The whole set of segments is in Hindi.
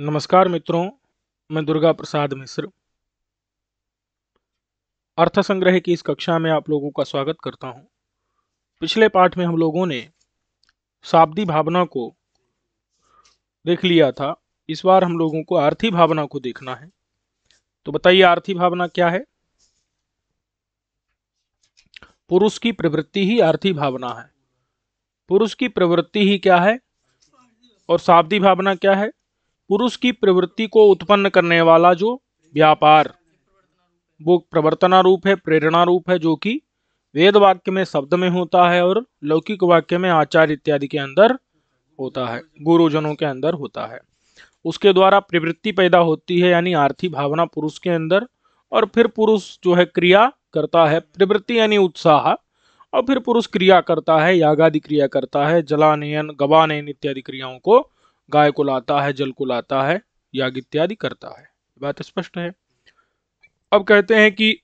नमस्कार मित्रों मैं दुर्गा प्रसाद मिश्र अर्थ संग्रह की इस कक्षा में आप लोगों का स्वागत करता हूं। पिछले पाठ में हम लोगों ने शाब्दी भावना को देख लिया था इस बार हम लोगों को आर्थिक भावना को देखना है तो बताइए आर्थिक भावना क्या है पुरुष की प्रवृत्ति ही आर्थिक भावना है पुरुष की प्रवृत्ति ही क्या है और शाब्दी भावना क्या है पुरुष की प्रवृत्ति को उत्पन्न करने वाला जो व्यापार वो प्रवर्तना रूप है प्रेरणा रूप है जो कि वेद वाक्य में शब्द में होता है और लौकिक वाक्य में आचार इत्यादि के अंदर होता है गुरुजनों के अंदर होता है उसके द्वारा प्रवृत्ति पैदा होती है यानी आर्थिक भावना पुरुष के अंदर और फिर पुरुष जो है क्रिया करता है प्रवृत्ति यानी उत्साह और फिर पुरुष क्रिया करता है यागादि क्रिया करता है जलानयन गवानयन इत्यादि क्रियाओं को गाय को लाता है जल को लाता है याग इत्यादि करता है बात स्पष्ट है अब कहते हैं कि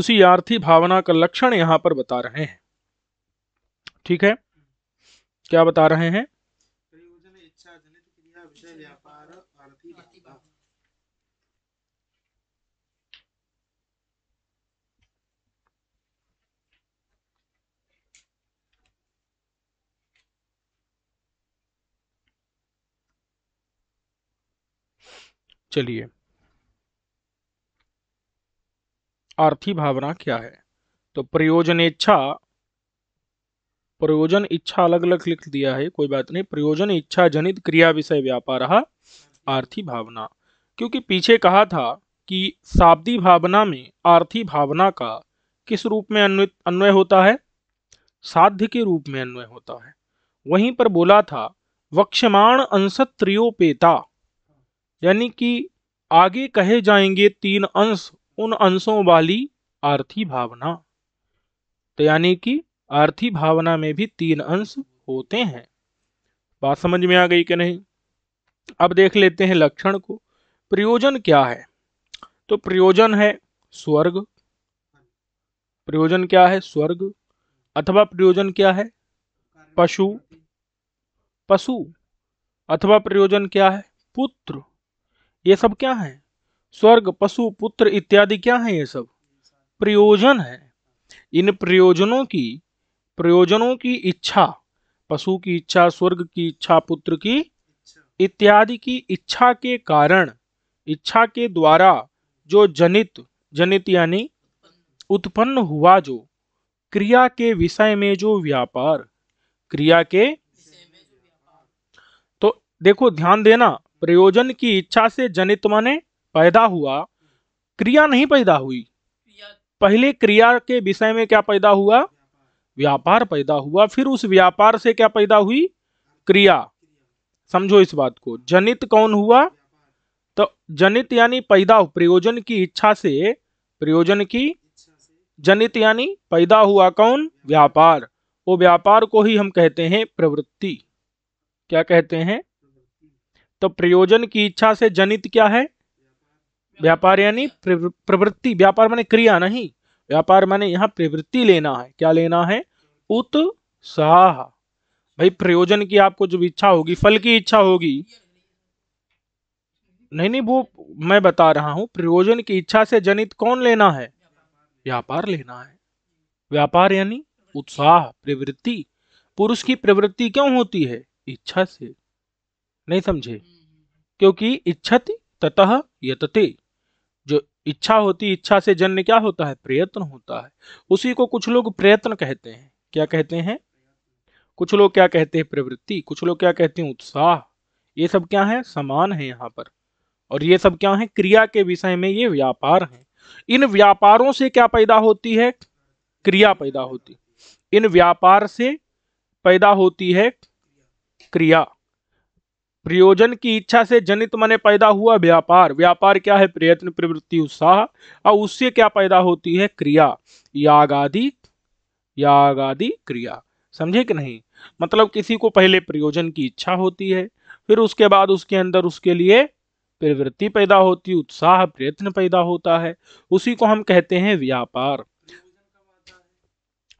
उसी आर्थी भावना का लक्षण यहां पर बता रहे हैं ठीक है क्या बता रहे हैं चलिए आर्थिक भावना क्या है तो प्रयोजन इच्छा प्रयोजन इच्छा अलग अलग लिख दिया है कोई बात नहीं प्रयोजन इच्छा जनित क्रिया विषय व्यापार आर्थिक भावना क्योंकि पीछे कहा था कि शाब्दी भावना में आर्थिक भावना का किस रूप में अन्वय होता है साध्य के रूप में अन्वय होता है वहीं पर बोला था वक्षमाण अंश त्रियोपेता यानी कि आगे कहे जाएंगे तीन अंश उन अंशों वाली आर्थी भावना तो यानी कि आर्थी भावना में भी तीन अंश होते हैं बात समझ में आ गई कि नहीं अब देख लेते हैं लक्षण को प्रयोजन क्या है तो प्रयोजन है स्वर्ग प्रयोजन क्या है स्वर्ग अथवा प्रयोजन क्या है पशु पशु अथवा प्रयोजन क्या है पुत्र ये सब क्या है स्वर्ग पशु पुत्र इत्यादि क्या है ये सब प्रयोजन है इन प्रयोजनों की प्रयोजनों की इच्छा पशु की इच्छा स्वर्ग की इच्छा पुत्र की इत्यादि की इच्छा के कारण इच्छा के द्वारा जो जनित जनित यानी उत्पन्न हुआ जो क्रिया के विषय में जो व्यापार क्रिया के तो देखो ध्यान देना प्रयोजन की इच्छा से जनित माने पैदा हुआ क्रिया नहीं पैदा हुई पहले क्रिया के विषय में क्या पैदा हुआ व्यापार पैदा हुआ फिर उस व्यापार से क्या पैदा हुई क्रिया समझो इस बात को जनित कौन हुआ तो जनित यानी पैदा प्रयोजन की इच्छा से प्रयोजन की जनित यानी पैदा हुआ कौन व्यापार वो व्यापार को ही हम कहते हैं प्रवृत्ति क्या कहते हैं तो प्रयोजन की इच्छा से जनित क्या है व्यापार यानी प्रवृत्ति व्यापार माने क्रिया नहीं व्यापार माने यहाँ प्रवृत्ति लेना है क्या लेना है उत्साह भाई प्रयोजन की आपको जो इच्छा होगी फल की इच्छा होगी नहीं नहीं वो मैं बता रहा हूं प्रयोजन की इच्छा से जनित कौन लेना है व्यापार लेना है व्यापार यानी उत्साह प्रवृत्ति पुरुष की प्रवृत्ति क्यों होती है इच्छा से नहीं समझे हम्म, हम्म, हम्म। क्योंकि इच्छति ततः यतते जो इच्छा होती इच्छा से जन्य क्या होता है प्रयत्न होता है उसी को कुछ लोग प्रयत्न कहते हैं क्या कहते हैं कुछ लोग क्या कहते हैं प्रवृत्ति कुछ लोग क्या कहते हैं उत्साह ये सब क्या है समान है यहाँ पर और ये सब क्या है क्रिया के विषय में ये व्यापार है इन व्यापारों से क्या पैदा होती है क्रिया पैदा होती इन व्यापार से पैदा होती है क्रिया प्रयोजन की इच्छा से जनित मने पैदा हुआ व्यापार व्यापार क्या है प्रयत्न प्रवृत्ति उत्साह और उससे क्या पैदा होती है क्रिया याग आदि याग आदि क्रिया समझे कि नहीं मतलब किसी को पहले प्रयोजन की इच्छा होती है फिर उसके बाद उसके अंदर उसके लिए प्रवृत्ति पैदा होती उत्साह प्रयत्न पैदा होता है उसी को हम कहते हैं व्यापार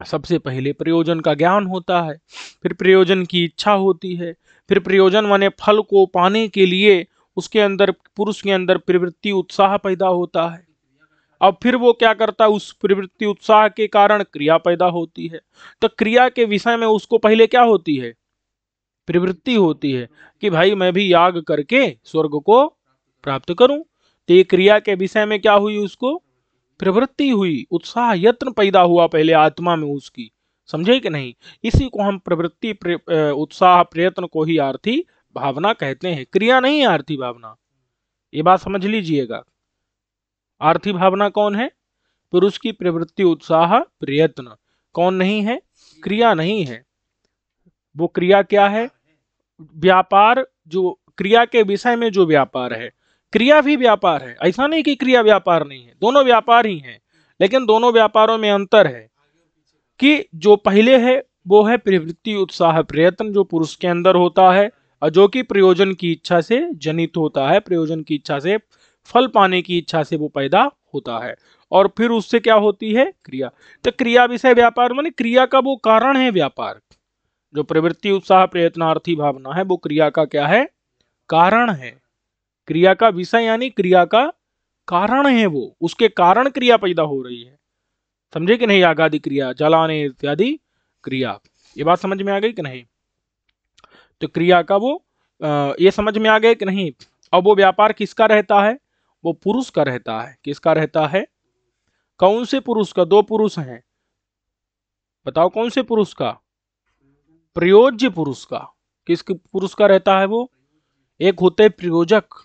सबसे पहले प्रयोजन का ज्ञान होता है फिर प्रयोजन की इच्छा होती है फिर प्रयोजन माने फल को पाने के लिए उसके अंदर पुरुष के अंदर प्रवृत्ति उत्साह पैदा होता है अब फिर वो क्या करता है उस प्रवृत्ति उत्साह के कारण क्रिया पैदा होती है तो क्रिया के विषय में उसको पहले क्या होती है प्रवृत्ति होती है कि भाई मैं भी याग करके स्वर्ग को प्राप्त करूं तो ये क्रिया के विषय में क्या हुई उसको प्रवृत्ति हुई उत्साह यत्न पैदा हुआ पहले आत्मा में उसकी समझे कि नहीं इसी को हम प्रवृत्ति उत्साह प्रयत्न को ही आर्थिक भावना कहते हैं क्रिया नहीं आर्थिक भावना ये बात समझ लीजिएगा आर्थिक भावना कौन है पुरुष की प्रवृत्ति उत्साह प्रयत्न कौन नहीं है क्रिया नहीं है वो क्रिया क्या है व्यापार जो क्रिया के विषय में जो व्यापार है क्रिया भी व्यापार है ऐसा नहीं कि क्रिया व्यापार नहीं है दोनों व्यापार ही हैं लेकिन दोनों व्यापारों में अंतर है कि जो पहले है वो है प्रवृत्ति उत्साह प्रयत्न जो पुरुष के अंदर होता है और जो कि प्रयोजन की इच्छा से जनित होता है प्रयोजन की इच्छा से फल पाने की इच्छा से वो पैदा होता है और फिर उससे क्या होती है क्रिया तो क्रिया विषय व्यापार माने क्रिया का वो कारण है व्यापार जो प्रवृत्ति उत्साह प्रयत्नार्थी भावना है वो क्रिया का क्या है कारण है क्रिया का विषय यानी क्रिया का कारण है वो उसके कारण क्रिया पैदा हो रही है समझे कि नहीं आगादी क्रिया जलाने इत्यादि क्रिया ये बात समझ में आ गई कि नहीं तो क्रिया का वो आ, ये समझ में आ गए कि नहीं अब वो व्यापार किसका रहता है वो पुरुष का रहता है किसका रहता है कौन से पुरुष का दो पुरुष हैं बताओ कौन से पुरुष का प्रयोज्य पुरुष का किस पुरुष का रहता है वो एक होते प्रयोजक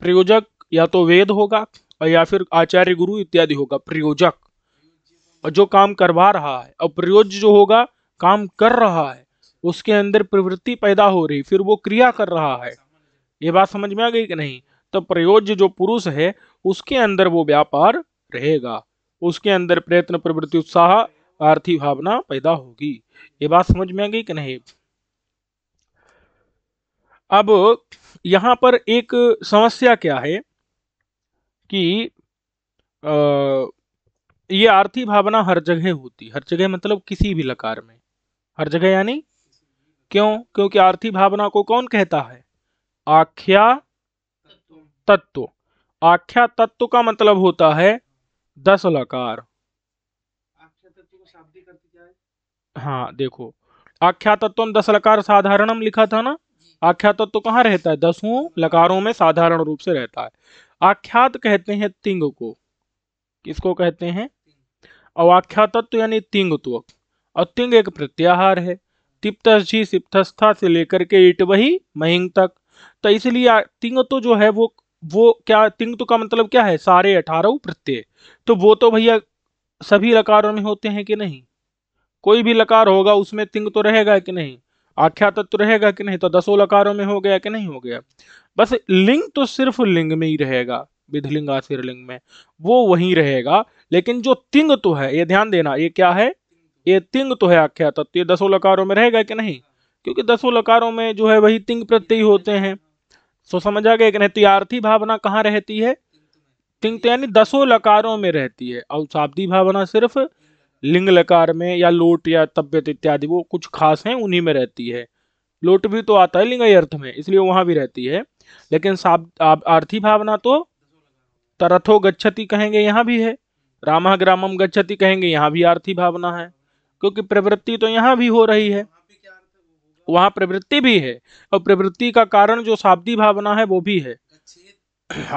प्रयोजक या तो वेद होगा या फिर आचार्य गुरु इत्यादि होगा प्रयोजक और जो काम करवा रहा है और प्रयोज्य जो होगा काम कर रहा है उसके अंदर प्रवृत्ति पैदा हो रही फिर वो क्रिया कर रहा है ये बात समझ में आ गई कि नहीं तो प्रयोज्य जो पुरुष है उसके अंदर वो व्यापार रहेगा उसके अंदर प्रयत्न प्रवृत्ति उत्साह आर्थिक भावना पैदा होगी ये बात समझ में आ गई कि नहीं अब यहां पर एक समस्या क्या है कि आ, ये आरती भावना हर जगह होती हर जगह मतलब किसी भी लकार में हर जगह यानी क्यों क्योंकि आर्थिक भावना को कौन कहता है आख्या तत्व आख्या तत्व का मतलब होता है दस लकार हाँ देखो आख्या तत्व दस लकार साधारण लिखा था ना आख्या तत्व कहाँ रहता है दसों लकारों में साधारण रूप से रहता है आख्यात कहते हैं तिंग को किसको कहते हैं अवाख्या तत्व यानी तिंग तो अतिंग एक प्रत्याहार है तिप्तस जी सिप्तस्था से लेकर के इट वही महिंग तक तो इसलिए तिंग तो जो है वो वो क्या तिंग तो का मतलब क्या है सारे अठारह प्रत्यय तो वो तो भैया सभी लकारों में होते हैं कि नहीं कोई भी लकार होगा उसमें तिंग तो रहेगा कि नहीं आख्या तत्व तो रहेगा कि नहीं तो दसों लकारों में हो गया कि नहीं हो गया बस लिंग तो सिर्फ लिंग में ही रहेगा विधलिंग आशीर्लिंग में वो वहीं रहेगा लेकिन जो तिंग तो है ये ध्यान देना ये क्या है ये तिंग तो है आख्या तत्व ये दसों लकारों में रहेगा कि नहीं क्योंकि दसों लकारों में जो है वही तिंग प्रत्यय होते हैं सो समझ आ गया कि नहीं तो भावना कहाँ रहती है तिंग तो यानी दसों लकारों में रहती है और शाब्दी भावना सिर्फ लिंग लकार में या लोट या तब्यत इत्यादि वो कुछ खास हैं उन्हीं में रहती है लोट भी तो आता है लिंग अर्थ में इसलिए वहां भी रहती है लेकिन आर्थी भावना तो तरथो गच्छति कहेंगे यहाँ भी है रामा ग्रामम गच्छति कहेंगे यहाँ भी आर्थी भावना है क्योंकि प्रवृत्ति तो यहाँ भी हो रही है वहाँ प्रवृत्ति भी है और प्रवृत्ति का कारण जो शाब्दी भावना है वो भी है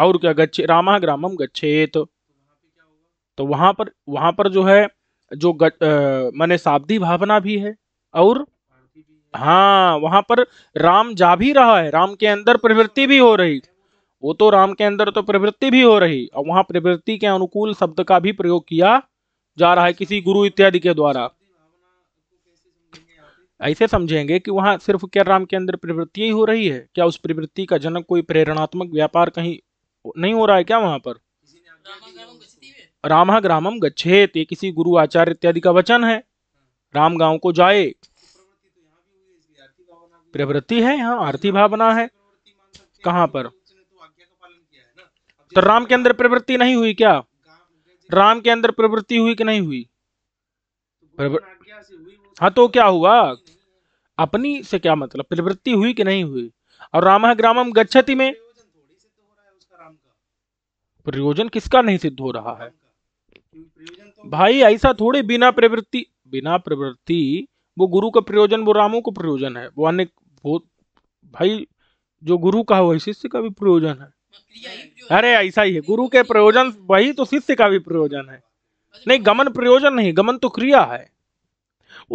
और क्या गच्छे रामा ग्रामम गच्छेत तो, वहां पर वहां पर जो है जो मैंने शाब्दी भावना भी है और हाँ वहां पर राम जा भी रहा है राम के अंदर प्रवृत्ति भी हो रही वो तो राम के अंदर तो प्रवृत्ति भी हो रही और वहां प्रवृत्ति के अनुकूल शब्द का भी प्रयोग किया जा रहा है किसी गुरु इत्यादि के द्वारा ऐसे समझेंगे कि वहां सिर्फ क्या राम के अंदर प्रवृत्ति ही हो रही है क्या उस प्रवृत्ति का जनक कोई प्रेरणात्मक व्यापार कहीं नहीं हो रहा है क्या वहां पर राम ग्रामम गच्छेत ये किसी गुरु आचार्य इत्यादि का वचन है राम गांव को जाए प्रवृत्ति तो है यहाँ आर्थिक भावना है कहाँ पर तो राम के अंदर प्रवृत्ति नहीं हुई क्या राम के अंदर प्रवृत्ति हुई कि नहीं हुई हाँ तो क्या हुआ अपनी से क्या मतलब प्रवृत्ति हुई कि नहीं हुई और राम ग्रामम गच्छति में प्रयोजन किसका नहीं सिद्ध हो रहा है भाई ऐसा थोड़े बिना प्रवृत्ति बिना प्रवृत्ति वो गुरु का प्रयोजन वो रामों का प्रयोजन है वो अनेक वो भाई जो गुरु का है वही शिष्य का भी प्रयोजन है अरे ऐसा ही है गुरु के प्रयोजन वही तो शिष्य का भी प्रयोजन है नहीं गमन प्रयोजन नहीं गमन तो क्रिया है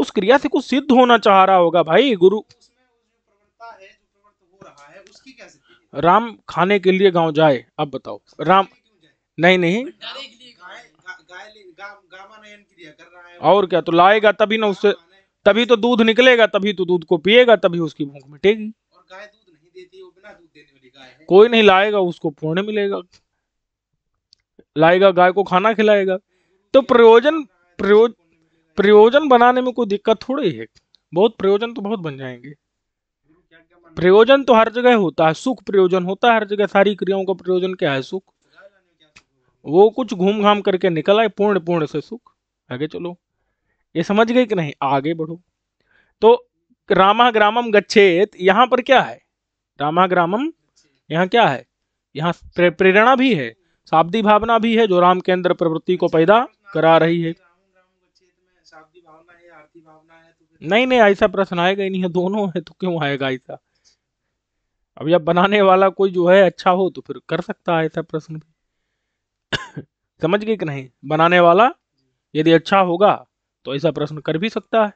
उस क्रिया से कुछ सिद्ध होना चाह रहा होगा भाई गुरु राम खाने के लिए गांव जाए अब बताओ राम नहीं नहीं और क्या तो लाएगा तभी ना उससे तभी तो दूध निकलेगा तभी तो दूध को पिएगा तभी उसकी भूख मिटेगी कोई नहीं लाएगा उसको पुण्य मिलेगा लाएगा गाय को खाना खिलाएगा तो प्रयोजन प्रयोजन बनाने में कोई दिक्कत थोड़ी है बहुत प्रयोजन तो बहुत बन जाएंगे प्रयोजन तो हर जगह होता है सुख प्रयोजन होता है हर जगह सारी क्रियाओं का प्रयोजन क्या है सुख वो कुछ घूम घाम करके निकल आए पूर्ण पूर्ण से सुख आगे चलो ये समझ गए कि नहीं आगे बढ़ो तो रामा ग्रामम गच्छेत यहाँ पर क्या है रामा ग्रामम यहाँ क्या है यहाँ प्रेरणा भी है शाब्दी भावना भी है जो राम के अंदर प्रवृत्ति को पैदा करा रही है नहीं नहीं ऐसा प्रश्न आएगा ही नहीं है दोनों है तो क्यों आएगा ऐसा अब जब बनाने वाला कोई जो है अच्छा हो तो फिर कर सकता है ऐसा प्रश्न भी समझ गए कि नहीं बनाने वाला यदि अच्छा होगा तो ऐसा प्रश्न कर भी सकता है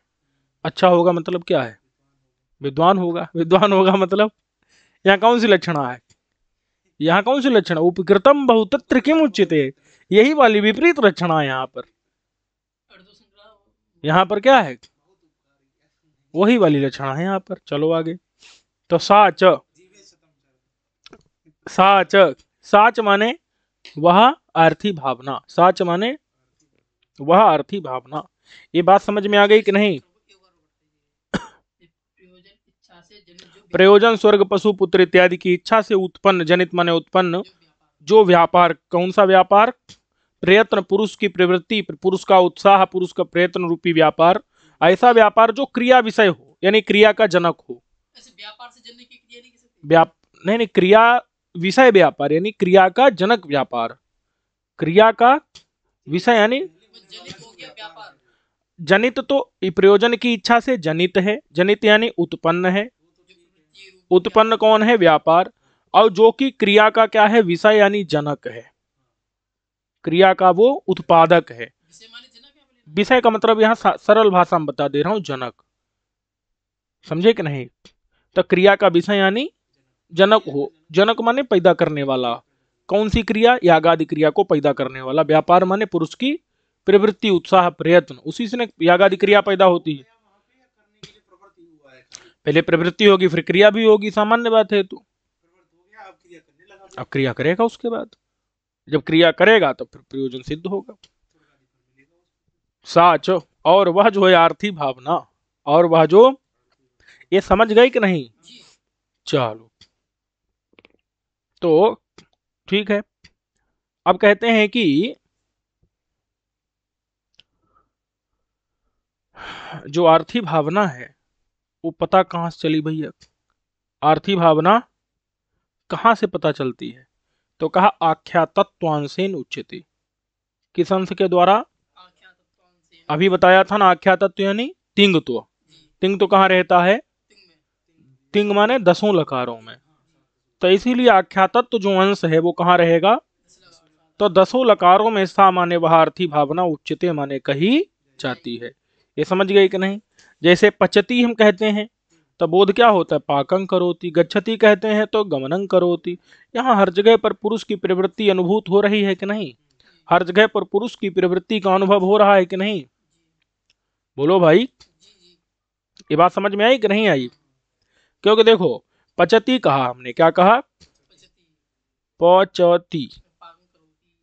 अच्छा होगा मतलब क्या है विद्वान होगा विद्वान होगा मतलब यहाँ कौन सी लक्षणा है यहाँ कौन सी लक्षण उपकृतम बहुतत्र किम उचित यही वाली विपरीत लक्षण है यहाँ पर यहाँ पर क्या है वही वाली लक्षणा है यहाँ पर चलो आगे तो साच साच साच माने वह आर्थी भावना साच माने वह आर्थी भावना ये बात समझ में आ गई कि नहीं प्रयोजन स्वर्ग पशु पुत्र इत्यादि की इच्छा से उत्पन्न जनित माने उत्पन्न जो व्यापार कौन सा व्यापार प्रयत्न पुरुष की प्रवृत्ति पुरुष का उत्साह पुरुष का प्रयत्न रूपी व्यापार ऐसा व्यापार जो क्रिया विषय हो यानी क्रिया का जनक हो अच्छा, व्यापार से नहीं नहीं क्रिया विषय व्यापार यानी क्रिया का जनक व्यापार क्रिया का विषय यानी जनित तो प्रयोजन की इच्छा से जनित है जनित यानी उत्पन्न है उत्पन्न कौन है व्यापार और जो कि क्रिया का क्या है विषय यानी जनक है क्रिया का वो उत्पादक है विषय का मतलब यहां सरल भाषा में बता दे रहा हूं जनक समझे कि नहीं तो क्रिया का विषय यानी जनक हो जनक माने पैदा करने वाला कौन सी क्रिया यागादि क्रिया को पैदा करने वाला व्यापार माने पुरुष की प्रवृत्ति उत्साह प्रयत्न उसी से यागादि क्रिया पैदा होती है पहले प्रवृत्ति होगी फिर क्रिया भी होगी सामान्य बात है तो अब क्रिया करेगा उसके बाद जब क्रिया करेगा तो फिर प्रयोजन सिद्ध होगा साच और वह जो है आर्थिक भावना और वह जो ये समझ गए कि नहीं चलो तो ठीक है अब कहते हैं कि जो आर्थिक भावना है वो पता कहाँ से चली भैया आर्थी भावना कहाँ से पता चलती है तो कहा आख्या तत्वांशेन उच्चते किस अंश के द्वारा अभी बताया था ना आख्या तत्व यानी तिंग तो तिंग तो कहाँ रहता है तिंग माने दसों लकारों में तो इसीलिए आख्या तत्व जो अंश है वो कहाँ रहेगा तो दसों लकारों में सामान्य वहार्थी भावना उच्चते माने कही जाती है ये समझ गई कि नहीं जैसे पचती हम कहते हैं तो बोध क्या होता है पाकं करोती गच्छति कहते हैं तो गमनं करोती यहाँ हर जगह पर पुरुष की प्रवृत्ति अनुभूत हो रही है कि नहीं हर जगह पर पुरुष की प्रवृत्ति का अनुभव हो रहा है कि नहीं बोलो भाई ये बात समझ में आई कि नहीं आई क्योंकि देखो पचती कहा हमने क्या कहा पचती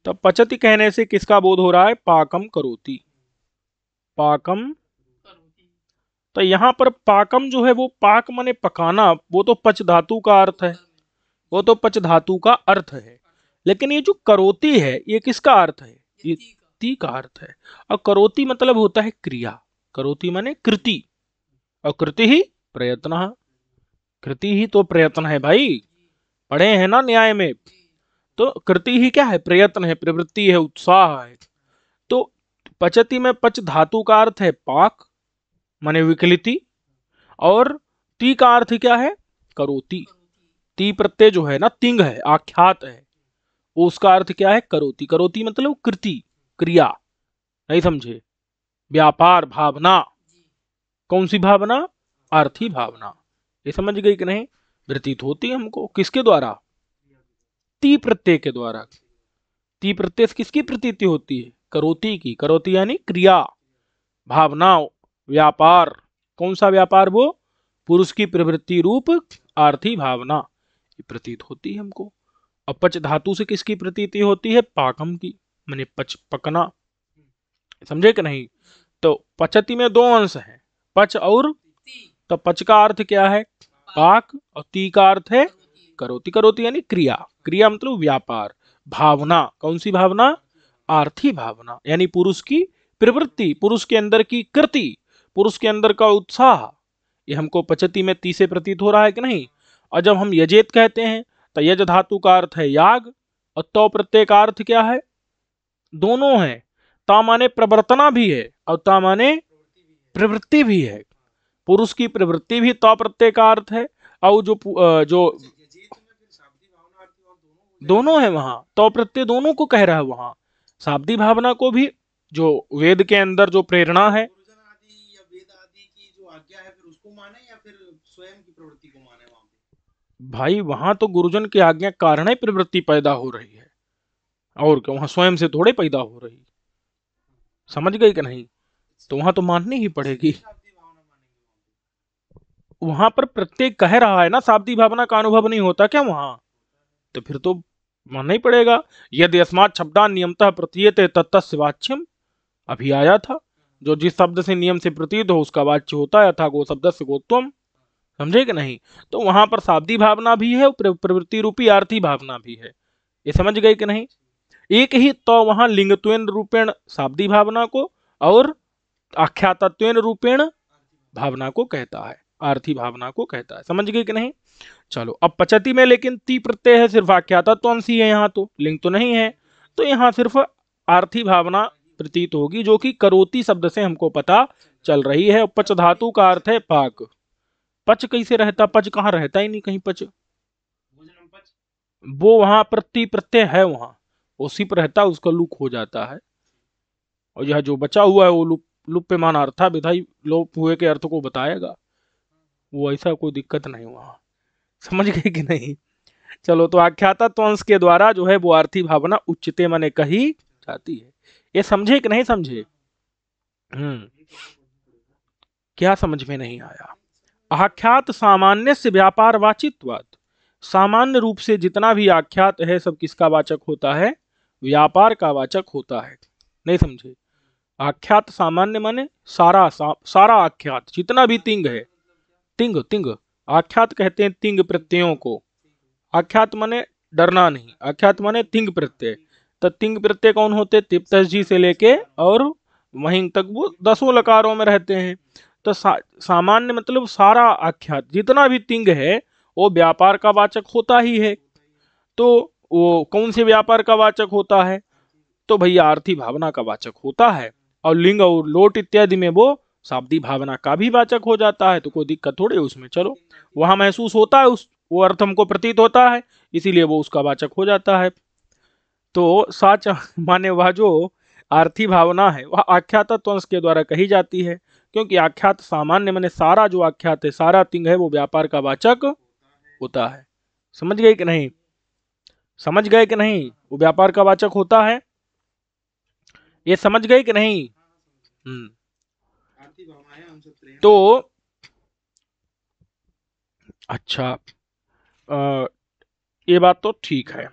तो पचती कहने से किसका बोध हो रहा है पाकम करोती पाकम तो यहाँ पर पाकम जो है वो पाक माने पकाना वो तो पच धातु का अर्थ है वो तो पच धातु का अर्थ है लेकिन ये जो करोती है ये किसका अर्थ है ये ती का अर्थ है और करोती मतलब होता है क्रिया करोती माने कृति और कृति ही प्रयत्न कृति ही तो प्रयत्न है भाई पढ़े हैं ना न्याय में तो कृति ही क्या है प्रयत्न है प्रवृत्ति है उत्साह है तो पचती में पच धातु का अर्थ है पाक माने विकलिति और ती का अर्थ क्या है करोती ती प्रत्यय जो है ना तिंग है आख्यात है उसका अर्थ क्या है करोती करोती मतलब कृति क्रिया नहीं समझे व्यापार भावना कौन सी भावना आर्थी भावना ये समझ गई कि नहीं व्यतीत होती है हमको किसके द्वारा ती प्रत्यय के द्वारा ती प्रत्यय किसकी प्रतीति होती है करोती की करोती यानी क्रिया भावनाओं व्यापार कौन सा व्यापार वो पुरुष की प्रवृत्ति रूप आर्थी भावना प्रतीत होती है हमको अपच धातु से किसकी प्रतीति होती है पाकम की मैंने पच पकना समझे कि नहीं तो पचति में दो अंश है पच और तो पच का अर्थ क्या है पाक और ती का अर्थ है करोती करोती यानी क्रिया क्रिया मतलब व्यापार भावना कौन सी भावना आर्थी भावना यानी पुरुष की प्रवृत्ति पुरुष के अंदर की कृति पुरुष के अंदर का उत्साह ये हमको पचति में तीसरे प्रतीत हो रहा है कि नहीं और जब हम यजेत कहते हैं तो यज धातु का अर्थ है याग और तौ प्रत्यय का अर्थ क्या है दोनों है तामाने प्रवर्तना भी है और तामाने प्रवृत्ति भी है पुरुष की प्रवृत्ति भी तो प्रत्यय का अर्थ है और जो जो दोनों है वहां तो प्रत्यय दोनों को कह रहा है वहां शाब्दी भावना को भी जो वेद के अंदर जो प्रेरणा है को माने या फिर स्वयं की प्रवृत्ति को माने वहां पे भाई वहां तो गुरुजन की आज्ञा कारण ही प्रवृत्ति पैदा हो रही है और क्या वहां स्वयं से थोड़े पैदा हो रही समझ गई कि नहीं तो वहां तो माननी ही पड़ेगी वहां पर प्रत्येक कह रहा है ना शाब्दी भावना का अनुभव नहीं होता क्या वहां तो फिर तो मानना ही पड़ेगा यदि अस्मात शब्दा नियमता प्रतीयते तत्त शिवाच्यम अभी आया था जो जिस शब्द से नियम से प्रतीत हो उसका वाच्य होता है अर्थात वो शब्द से गोत्वम समझे कि नहीं तो वहां पर शाब्दी भावना भी है प्रवृत्ति रूपी आर्थी भावना भी है ये समझ गए कि नहीं एक ही तो वहां लिंगत्वेन रूपेण शाब्दी भावना को और आख्यातत्वेन रूपेण भावना को कहता है आर्थी भावना को कहता है समझ गए कि नहीं चलो अब पचती में लेकिन ती प्रत्यय है सिर्फ आख्यातत्व ही है यहाँ तो लिंग तो नहीं है तो यहाँ सिर्फ आर्थी भावना प्रतीत होगी जो कि करोती शब्द से हमको पता चल रही है पच धातु का अर्थ है पाक पच कैसे रहता पच कहाँ रहता ही नहीं कहीं पच वो वहां प्रति प्रत्यय है वहां उसी पर रहता उसका लुक हो जाता है और यह जो बचा हुआ है वो लुप लुप्यमान अर्थ है विधाई लोप हुए के अर्थ को बताएगा वो ऐसा कोई दिक्कत नहीं वहां समझ गए कि नहीं चलो तो आख्याता तो के द्वारा जो है वो आर्थिक भावना उच्चते मने कही जाती है ये समझे कि नहीं समझे हम्म क्या समझ में नहीं आया आख्यात सामान्य से व्यापार वाचित सामान्य रूप से जितना भी आख्यात है सब किसका वाचक होता है व्यापार का वाचक होता है नहीं समझे आख्यात सामान्य माने सारा सा, सारा आख्यात जितना भी तिंग है तिंग तिंग आख्यात कहते हैं तिंग प्रत्ययों को आख्यात माने डरना नहीं आख्यात माने तिंग प्रत्यय तो तिंग प्रत्यय कौन होते तिप्तस जी से लेके और वहीं तक वो दसों लकारों में रहते हैं तो सा, सामान्य मतलब सारा आख्यात जितना भी तिंग है वो व्यापार का वाचक होता ही है तो वो कौन से व्यापार का वाचक होता है तो भैया आर्थिक भावना का वाचक होता है और लिंग और लोट इत्यादि में वो शाब्दी भावना का भी वाचक हो जाता है तो कोई दिक्कत थोड़ी उसमें चलो वहां महसूस होता है उस वो अर्थ हमको प्रतीत होता है इसीलिए वो उसका वाचक हो जाता है तो साच माने वह जो आर्थी भावना है वह आख्यात त्वंश के द्वारा कही जाती है क्योंकि आख्यात सामान्य मैंने सारा जो आख्यात है सारा तिंग है वो व्यापार का वाचक होता है समझ गए कि नहीं समझ गए कि नहीं वो व्यापार का वाचक होता है ये समझ गए कि नहीं हम्म। तो अच्छा आ, ये बात तो ठीक है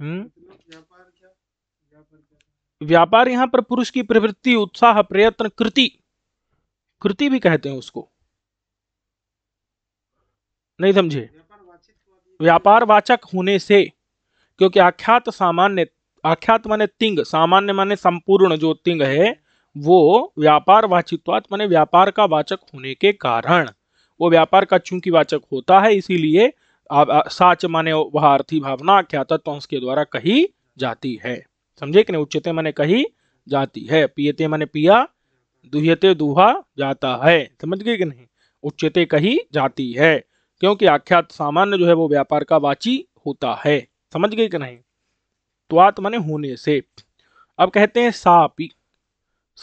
हम्म? व्यापार यहाँ पर पुरुष की प्रवृत्ति उत्साह प्रयत्न कृति कृति भी कहते हैं उसको नहीं समझे व्यापार वाचक होने से क्योंकि आख्यात सामान्य आख्यात माने तिंग सामान्य माने संपूर्ण जो तिंग है वो व्यापार वाचित्वात माने व्यापार का वाचक होने के कारण वो व्यापार का चूंकि वाचक होता है इसीलिए साच माने वह अर्थी भावना क्या तत्व द्वारा कही जाती है समझे कि नहीं उच्चते माने कही जाती है पियते माने पिया दुहते दुहा जाता है समझ गए कि नहीं उच्चते कही जाती है क्योंकि आख्यात सामान्य जो है वो व्यापार का वाची होता है समझ गए कि नहीं त्वात माने होने से अब कहते हैं सापी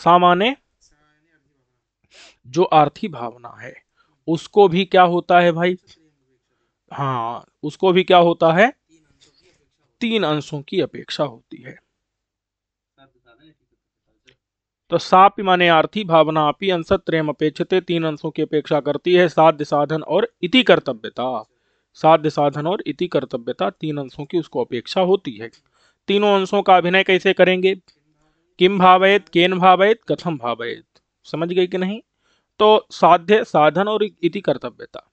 सामान्य जो आर्थी भावना है उसको भी क्या होता है भाई हाँ उसको भी क्या होता है तीन अंशों की अपेक्षा होती है तो साप माने आर्थी भावना अपी अंश त्रेम अपेक्षते तीन अंशों की अपेक्षा करती है साध्य साधन और इति कर्तव्यता साध्य साधन और इति कर्तव्यता तीन अंशों की उसको अपेक्षा होती है तीनों अंशों का अभिनय कैसे करेंगे किम भावयत केन भावयत कथम भावयत समझ गए कि नहीं तो साध्य साधन और इति कर्तव्यता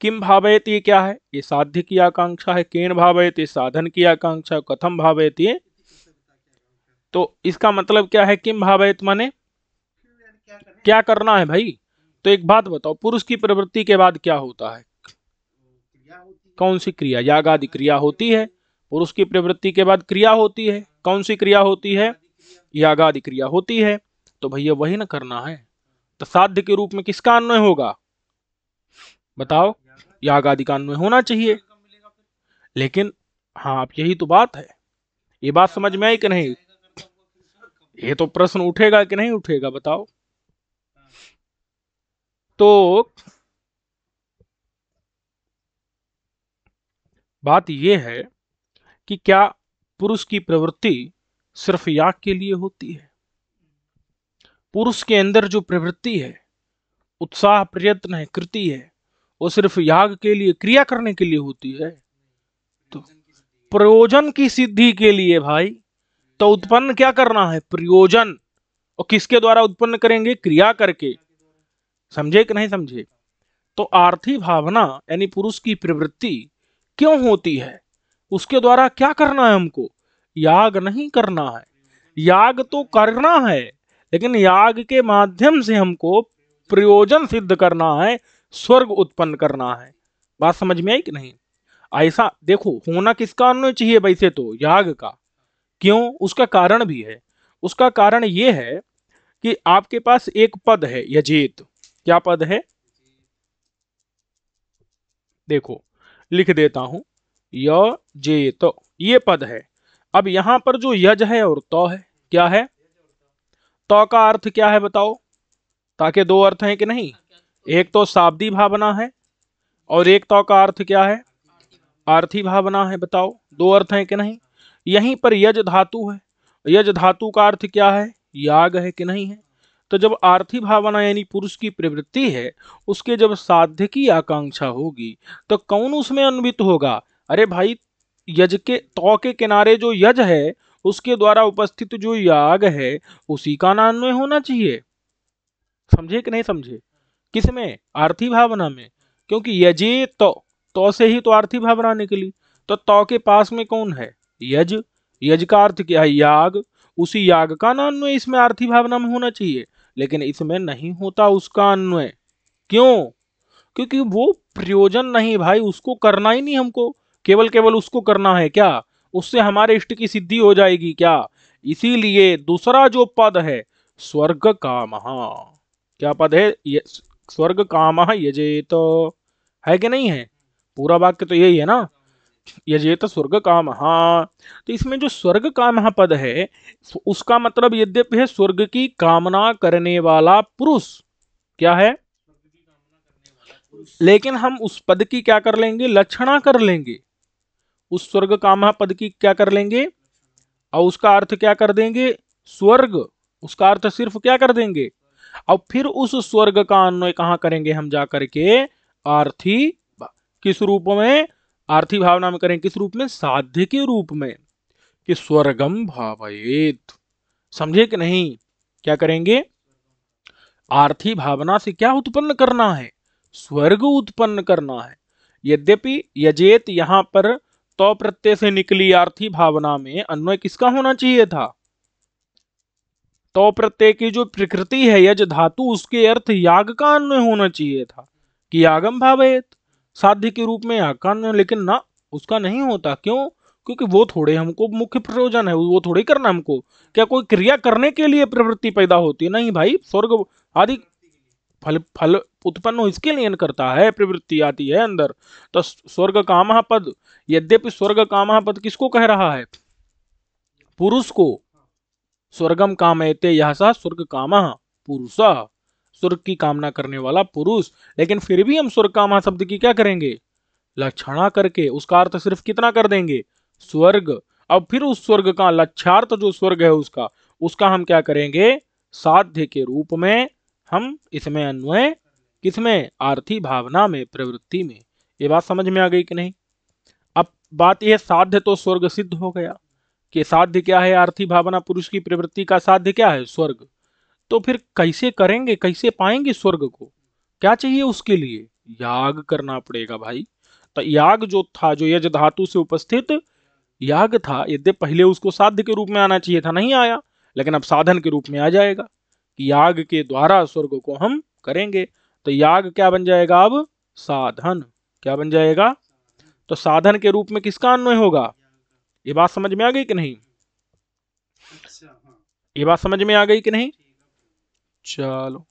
किम भावयती क्या है ये साध्य की आकांक्षा है केन भावयती साधन की आकांक्षा कथम भावयती तो इसका मतलब क्या है किम भावयत माने क्या करना है भाई तो एक बात बताओ पुरुष की प्रवृत्ति के बाद क्या होता है कौन सी क्रिया याग आदि क्रिया होती है पुरुष की प्रवृत्ति के बाद क्रिया होती है कौन सी क्रिया होती है याग आदि क्रिया होती है तो भैया वही ना करना है तो साध्य के रूप में किसका अन्वय होगा बताओ याग आदि कांड में होना चाहिए लेकिन हाँ आप यही तो बात है ये बात समझ में आई कि नहीं ये तो प्रश्न उठेगा कि नहीं उठेगा बताओ तो बात यह है कि क्या पुरुष की प्रवृत्ति सिर्फ याग के लिए होती है पुरुष के अंदर जो प्रवृत्ति है उत्साह प्रयत्न है कृति है वो सिर्फ याग के लिए क्रिया करने के लिए होती है तो प्रयोजन की सिद्धि के लिए भाई तो उत्पन्न क्या करना है प्रयोजन और किसके द्वारा उत्पन्न करेंगे क्रिया करके समझे कि नहीं समझे तो आर्थिक भावना यानी पुरुष की प्रवृत्ति क्यों होती है उसके द्वारा क्या करना है हमको याग नहीं करना है याग तो करना है लेकिन याग के माध्यम से हमको प्रयोजन सिद्ध करना है स्वर्ग उत्पन्न करना है बात समझ में आई कि नहीं ऐसा देखो होना किस कारण चाहिए वैसे तो याग का क्यों उसका कारण भी है उसका कारण ये है कि आपके पास एक पद है यजेत क्या पद है देखो लिख देता हूं यजेत ये पद है अब यहां पर जो यज है और तो है क्या है तो का अर्थ क्या है बताओ ताकि दो अर्थ हैं कि नहीं एक तो शाब्दी भावना है और एक तो का अर्थ क्या है आर्थी भावना है बताओ दो अर्थ है कि नहीं यहीं पर यज धातु है यज धातु का अर्थ क्या है याग है कि नहीं है तो जब आर्थिक भावना यानी पुरुष की प्रवृत्ति है उसके जब साध्य की आकांक्षा होगी तो कौन उसमें अन्वित होगा अरे भाई यज के तो के किनारे जो यज है उसके द्वारा उपस्थित जो याग है उसी का नान्वय होना चाहिए समझे कि नहीं समझे किस में आर्थिक भावना में क्योंकि यजे तो तो से ही तो आर्थिक भावना निकली तो तो के पास में कौन है यज यज का अर्थ क्या है याग उसी याग का अन्वय इसमें आर्थिक भावना में होना चाहिए लेकिन इसमें नहीं होता उसका अन्वय क्यों क्योंकि वो प्रयोजन नहीं भाई उसको करना ही नहीं हमको केवल केवल उसको करना है क्या उससे हमारे इष्ट की सिद्धि हो जाएगी क्या इसीलिए दूसरा जो पद है स्वर्ग का महा क्या पद है स्वर्ग काम यजेत है कि नहीं है पूरा वाक्य तो यही है ना यजेत स्वर्ग काम तो इसमें जो स्वर्ग काम पद है उसका मतलब यद्यपि है स्वर्ग की कामना करने वाला पुरुष क्या है लेकिन हम उस पद की क्या कर लेंगे लक्षणा कर लेंगे उस स्वर्ग काम पद की क्या कर लेंगे और उसका अर्थ क्या कर देंगे स्वर्ग उसका अर्थ सिर्फ क्या कर देंगे और फिर उस स्वर्ग का अन्वय कहाँ करेंगे हम जाकर के आर्थी किस रूप में आर्थी भावना में करें किस रूप में साध्य के रूप में कि स्वर्गम भावित समझे कि नहीं क्या करेंगे आर्थी भावना से क्या उत्पन्न करना है स्वर्ग उत्पन्न करना है यद्यपि यजेत यहां पर तो प्रत्यय से निकली आर्थी भावना में अन्वय किसका होना चाहिए था तो प्रत्यय की जो प्रकृति है यज धातु उसके अर्थ यागकान में होना चाहिए था कि यागम भावेत साध्य के रूप में यागकान में लेकिन ना उसका नहीं होता क्यों क्योंकि वो थोड़े हमको मुख्य प्रयोजन है वो थोड़े करना हमको क्या कोई क्रिया करने के लिए प्रवृत्ति पैदा होती है नहीं भाई स्वर्ग आदि फल फल उत्पन्न इसके लिए करता है प्रवृत्ति आती है अंदर तो स्वर्ग कामहा पद यद्यपि स्वर्ग कामहा पद किसको कह रहा है पुरुष को स्वर्गम कामयते यह सा स्वर्ग काम पुरुष स्वर्ग की कामना करने वाला पुरुष लेकिन फिर भी हम स्वर्ग कामा शब्द की क्या करेंगे लक्षणा करके उसका अर्थ सिर्फ कितना कर देंगे स्वर्ग अब फिर उस स्वर्ग का लक्षार्थ जो स्वर्ग है उसका उसका हम क्या करेंगे साध्य के रूप में हम इसमें अन्वय किसमें आर्थिक भावना में प्रवृत्ति में ये बात समझ में आ गई कि नहीं अब बात यह साध्य तो स्वर्ग सिद्ध हो गया के साध्य क्या है आर्थी भावना पुरुष की प्रवृत्ति का साध्य क्या है स्वर्ग तो फिर कैसे करेंगे कैसे पाएंगे स्वर्ग को क्या चाहिए उसके लिए याग करना पड़ेगा भाई तो याग जो था जो यज धातु से उपस्थित याग था यद्य पहले उसको साध्य के रूप में आना चाहिए था नहीं आया लेकिन अब साधन के रूप में आ जाएगा कि याग के द्वारा स्वर्ग को हम करेंगे तो याग क्या बन जाएगा अब साधन क्या बन जाएगा तो साधन के रूप में किसका अन्वय होगा ये बात समझ में आ गई कि नहीं अच्छा, हाँ। ये बात समझ में आ गई कि नहीं चलो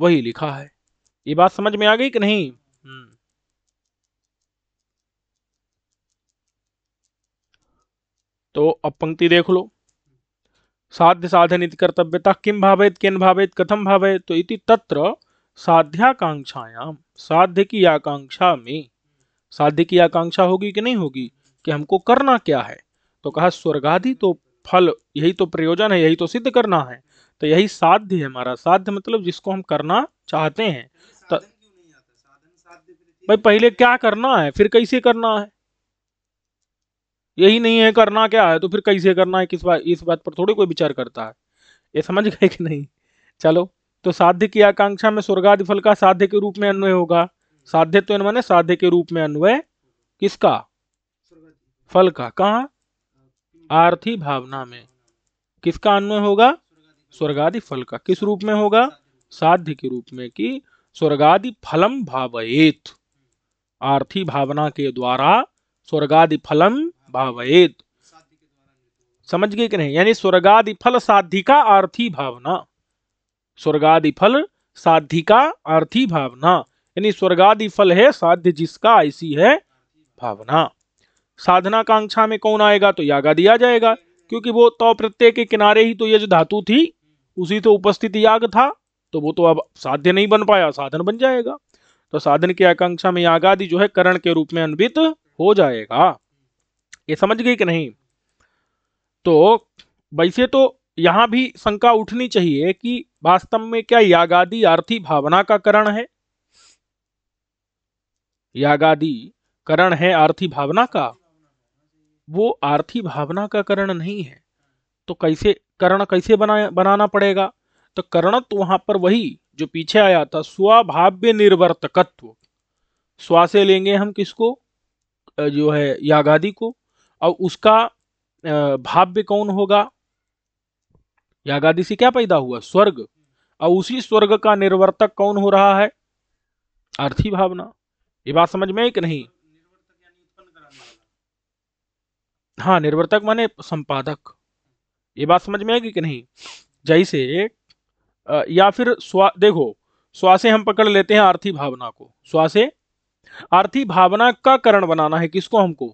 वही लिखा है ये बात समझ में आ गई कि नहीं हम्म। तो अब पंक्ति देख लो साध्य साधन इति कर्तव्यता किम भावित किन भावित कथम भावे तो इति तत्र साध्याकांक्षायाम साध्य की आकांक्षा में साध्य की आकांक्षा होगी कि नहीं होगी कि हमको करना क्या है तो कहा स्वर्गाधि तो फल यही तो प्रयोजन है यही तो सिद्ध करना है तो यही साध्य है हमारा साध्य मतलब जिसको हम करना चाहते हैं तो भाई पहले क्या करना है फिर कैसे करना है यही नहीं है करना क्या है तो फिर कैसे करना है किस बात इस बात पर थोड़ी कोई विचार करता है ये समझ गए कि नहीं चलो तो साध्य की आकांक्षा में स्वर्गादि फल का साध्य के रूप में अन्वय होगा साध्य तो इन्होंने साध्य के रूप में अन्वय किसका फल का कहा आर्थी भावना में किसका अन्वय होगा स्वर्गादि फल का किस रूप में होगा साध्य के रूप में कि स्वर्गादि फलम भावेत आर्थी भावना के द्वारा स्वर्गादि फलम भावेत समझ गए कि नहीं यानी स्वर्गादि फल साधिका आर्थी भावना स्वर्गादि फल साधिका आर्थी भावना यानी स्वर्गादि फल है साध्य जिसका ऐसी है भावना साधना कांक्षा में कौन आएगा तो यागा दिया जाएगा क्योंकि वो तो प्रत्यय के किनारे ही तो यज धातु थी उसी तो उपस्थित याग था तो वो तो अब साध्य नहीं बन पाया साधन बन जाएगा तो साधन की आकांक्षा में यागादि जो है करण के रूप में अन्वित हो जाएगा ये समझ गई कि नहीं तो वैसे तो यहां भी शंका उठनी चाहिए कि वास्तव में क्या यागादि आर्थी भावना का करण है यागादि करण है आर्थी भावना का वो आर्थिक भावना का करण नहीं है तो कैसे करण कैसे बना बनाना पड़ेगा तो तो वहां पर वही जो पीछे आया था स्वाभाव्य निर्वर्तकत्व स्वा से लेंगे हम किसको जो है यागादी को और उसका भाव्य कौन होगा यागादी से क्या पैदा हुआ स्वर्ग और उसी स्वर्ग का निर्वर्तक कौन हो रहा है अर्थी भावना ये बात समझ में एक नहीं हाँ निर्वर्तक माने संपादक ये बात समझ में आएगी कि नहीं जैसे या फिर स्वा देखो स्वा हम पकड़ लेते हैं आर्थिक भावना को स्वा से भावना का करण बनाना है किसको हमको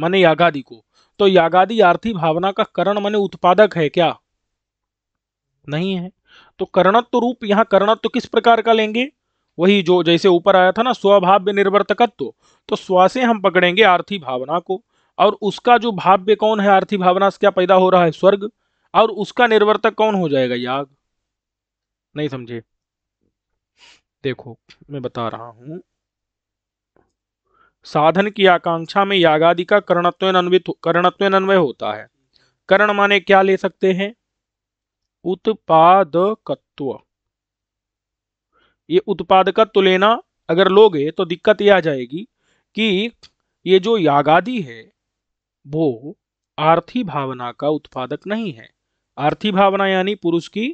माने यागादी को तो यागादी आर्थिक भावना का करण माने उत्पादक है क्या नहीं है तो करणत्व रूप यहां करणत्व किस प्रकार का लेंगे वही जो जैसे ऊपर आया था ना स्वभाव्य निर्वर्तकत्व तो स्व से हम पकड़ेंगे आर्थिक भावना को और उसका जो भाव्य कौन है आर्थिक भावना से क्या पैदा हो रहा है स्वर्ग और उसका निर्वर्तक कौन हो जाएगा याग नहीं समझे देखो मैं बता रहा हूं साधन की आकांक्षा में यागादि का कर्णत्व अन्वित कर्णत्व अन्वय होता है कर्ण माने क्या ले सकते हैं उत्पादकत्व ये उत्पादकत्व लेना अगर लोगे तो दिक्कत यह आ जाएगी कि ये जो यागादी है वो आर्थी भावना का उत्पादक नहीं है आर्थी भावना यानी पुरुष की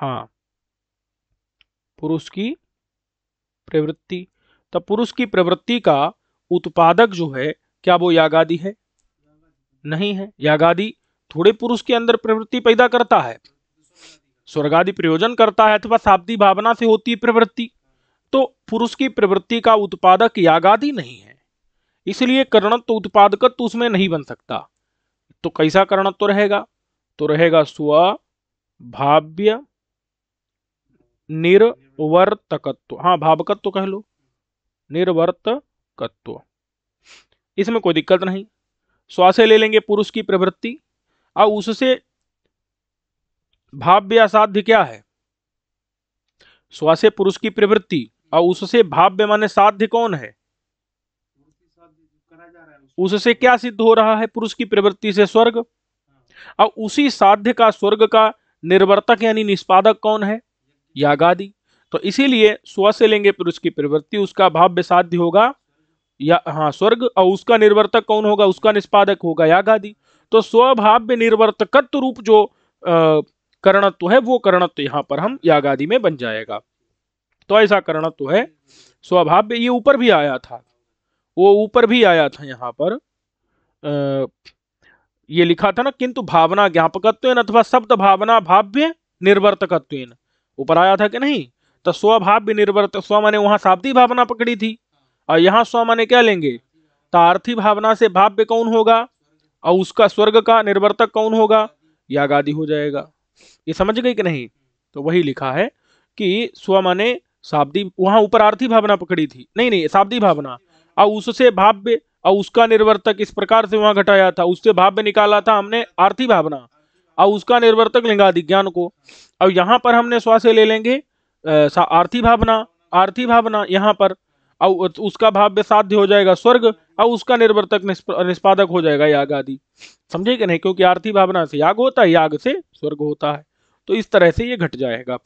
हाँ पुरुष की प्रवृत्ति तो पुरुष की प्रवृत्ति का उत्पादक जो है क्या वो यागादी है नहीं है यागादी थोड़े पुरुष के अंदर प्रवृत्ति पैदा करता है स्वर्गादि प्रयोजन करता है अथवा शाब्दी भावना से होती है प्रवृत्ति तो पुरुष की प्रवृत्ति का उत्पादक यागादि नहीं है इसलिए कर्णत्व उत्पादकत्व उसमें नहीं बन सकता तो कैसा कर्णत्व रहेगा तो रहेगा स्वभाव्य निर्वर्तकत्व हाँ भावकत्व कह लो निर्वर्तकत्व इसमें कोई दिक्कत नहीं से ले लेंगे पुरुष की प्रवृत्ति और उससे भाव्य असाध्य क्या है स्व से पुरुष की प्रवृत्ति और उससे भाव्य माने साध्य कौन है उससे क्या सिद्ध हो रहा है पुरुष की प्रवृत्ति से स्वर्ग और उसी साध्य का स्वर्ग का निर्वर्तक यानी निष्पादक कौन है यागादि तो इसीलिए स्व से लेंगे पुरुष की प्रवृत्ति उसका भाव्य साध्य होगा या हाँ स्वर्ग और उसका निर्वर्तक कौन होगा उसका निष्पादक होगा यागादि तो स्वभाव्य निर्वर्तकत्व रूप जो करणत्व है वो करणत्व यहाँ पर हम यागादि में बन जाएगा तो ऐसा करणत्व है स्वभाव्य ये ऊपर भी आया था वो ऊपर भी आया था यहाँ पर आ, ये लिखा था ना किंतु भावना ज्ञापकत्व अथवा शब्द भावना भाव्य निर्वर्तकत्व ऊपर आया था कि नहीं तो स्वभाव्य निर्वर्त स्व मैंने वहां शाब्दी भावना पकड़ी थी और यहां स्व मैंने क्या लेंगे तार्थी तो भावना से भाव्य कौन होगा और उसका स्वर्ग का निर्वर्तक कौन होगा यागादि हो जाएगा ये समझ गई कि नहीं तो वही लिखा है कि स्व माने शाब्दी वहां ऊपर आर्थी भावना पकड़ी थी नहीं नहीं शाब्दी भावना और उससे भाव्य और उसका निर्वर्तक इस प्रकार से वहां घटाया था उससे भाव्य निकाला था हमने आर्थी भावना और उसका निर्वर्तक लिंगादि ज्ञान को अब यहाँ पर हमने स्वास्थ्य से ले लेंगे आर्थी भावना आर्थी भावना यहाँ पर और उसका भाव्य साध्य हो जाएगा स्वर्ग और उसका निर्वर्तक निष्पादक हो जाएगा याग आदि समझे कि नहीं क्योंकि आर्थिक भावना से याग होता है याग से स्वर्ग होता है तो इस तरह से ये घट जाएगा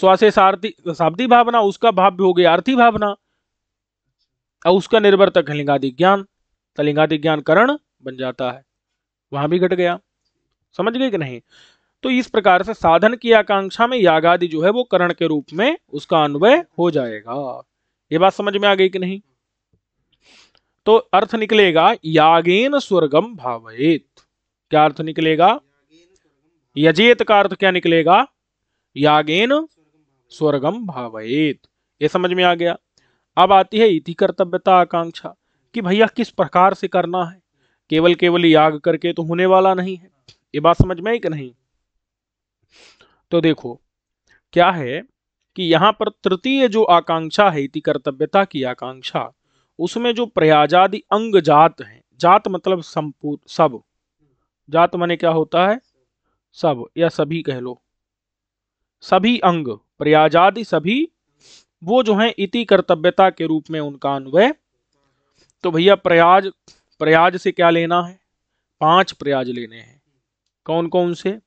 स्वासे शाब्दी भावना उसका भाव्य हो गया आर्थिक भावना और उसका निर्वर्तक लिंगादि ज्ञान तलिंगादि लिंगादि ज्ञान करण बन जाता है वहां भी घट गया समझ गए कि नहीं तो इस प्रकार से साधन की आकांक्षा में यागादि जो है वो करण के रूप में उसका अन्वय हो जाएगा ये बात समझ में आ गई कि नहीं तो अर्थ निकलेगा यागेन स्वर्गम भावेत क्या अर्थ निकलेगा यजेत का अर्थ क्या निकलेगा यागेन स्वर्गम भावेत ये समझ में आ गया अब आती है इति कर्तव्यता आकांक्षा कि भैया किस प्रकार से करना है केवल केवल याग करके तो होने वाला नहीं है ये बात समझ में आई कि नहीं तो देखो क्या है कि यहां पर तृतीय जो आकांक्षा है इति कर्तव्यता की आकांक्षा उसमें जो प्रयाजादि अंग जात है जात मतलब संपूर्ण सब जात माने क्या होता है सब या सभी कह लो सभी अंग प्रयाजादि सभी वो जो है इति कर्तव्यता के रूप में उनका अन्वय तो भैया प्रयाज प्रयाज से क्या लेना है पांच प्रयाज लेने हैं कौन कौन से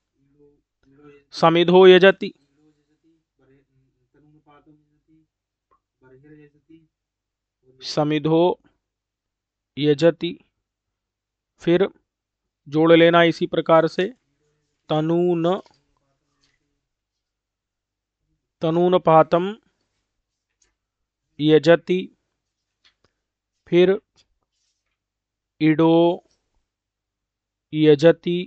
समिधो यजति समिधो यजति फिर जोड़ लेना इसी प्रकार से तनून तनून पातम यजति फिर इडो यजति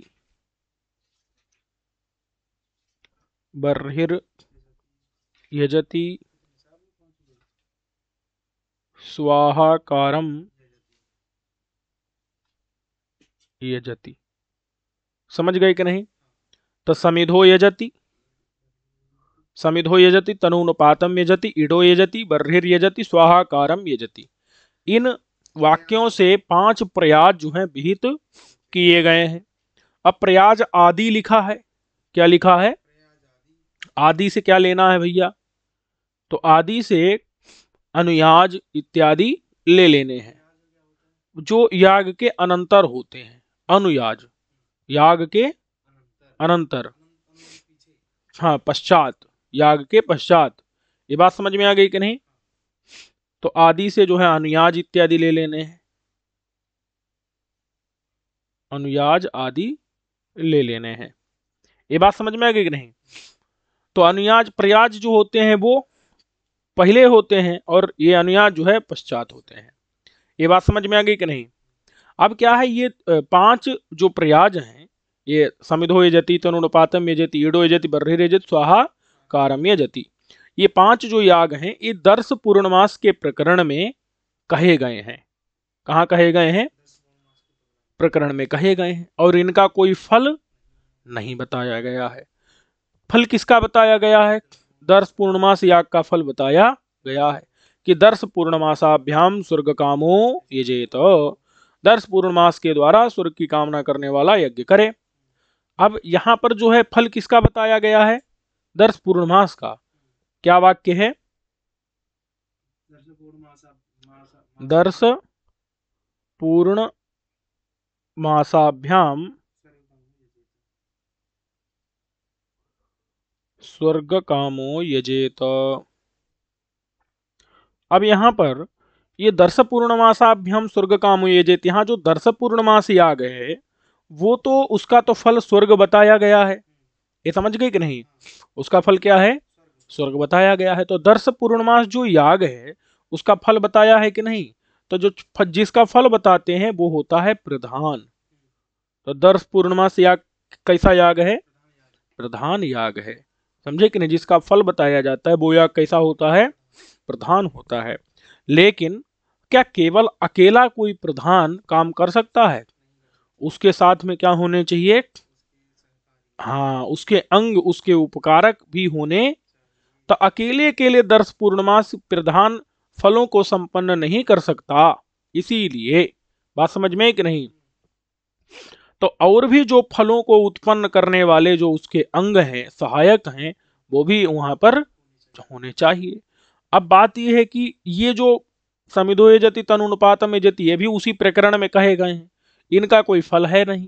बर्हिर यजति स्वाहाकारम यजति समझ गए कि नहीं तो समिधो यजति समिधो यजति तनुनुपातम यजति इडो यजति बर्हिर यजति स्वाहाकारम यजति इन वाक्यों से पांच प्रयाज जो हैं विहित किए गए हैं अब प्रयाज आदि लिखा है क्या लिखा है आदि से क्या लेना है भैया तो आदि से अनुयाज इत्यादि ले लेने हैं जो याग के अनंतर होते हैं अनुयाज याग के अनंतर हाँ पश्चात याग के पश्चात ये बात समझ में आ गई कि नहीं तो आदि से जो है अनुयाज इत्यादि ले लेने हैं अनुयाज आदि ले लेने हैं ये बात समझ में आ गई कि नहीं तो अनुयाज प्रयाज जो होते हैं वो पहले होते हैं और ये अनुयाज जो है पश्चात होते हैं ये बात समझ में आ गई कि नहीं अब क्या है ये पांच जो प्रयाज हैं ये समिधो यजति तनुपातम यजति ईडो यजति बर्हिर यजत स्वाहा कारम यजति ये पांच जो याग हैं ये दर्श पूर्णमास के प्रकरण में कहे गए हैं कहाँ कहे गए हैं प्रकरण में कहे गए हैं और इनका कोई फल नहीं बताया गया है फल किसका बताया गया है दर्श पूर्णमास याग का फल बताया गया है कि दर्श पूर्णमासाभ्याम स्वर्ग कामो यजेत दर्श पूर्णमास के द्वारा स्वर्ग की कामना करने वाला यज्ञ करे अब यहां पर जो है फल किसका बताया गया है दर्श पूर्णमास का क्या वाक्य है दर्श पूर्ण मासाभ्याम स्वर्ग कामो यजेत अब यहां पर ये दर्श पूर्णमासाभ्यम स्वर्ग कामो यजेत यहाँ जो दर्श पूर्णमास याग है वो तो उसका तो फल स्वर्ग बताया गया है ये समझ गए कि नहीं उसका फल क्या है स्वर्ग बताया गया है तो दर्श पूर्णमास जो याग है उसका फल बताया है कि नहीं तो जो जिसका फल बताते हैं वो होता है प्रधान तो दर्श पूर्णमास याग कैसा याग है प्रधान याग है समझे कि नहीं जिसका फल बताया जाता है या कैसा होता है प्रधान होता है लेकिन क्या केवल अकेला कोई प्रधान काम कर सकता है उसके साथ में क्या होने चाहिए हाँ उसके अंग उसके उपकारक भी होने तो अकेले के लिए दर्श पूर्णमास प्रधान फलों को संपन्न नहीं कर सकता इसीलिए बात समझ में कि नहीं तो और भी जो फलों को उत्पन्न करने वाले जो उसके अंग हैं सहायक हैं वो भी वहां पर होने चाहिए अब बात यह है कि ये जो समिधो यजति तनुपात में जति ये भी उसी प्रकरण में कहे गए हैं इनका कोई फल है नहीं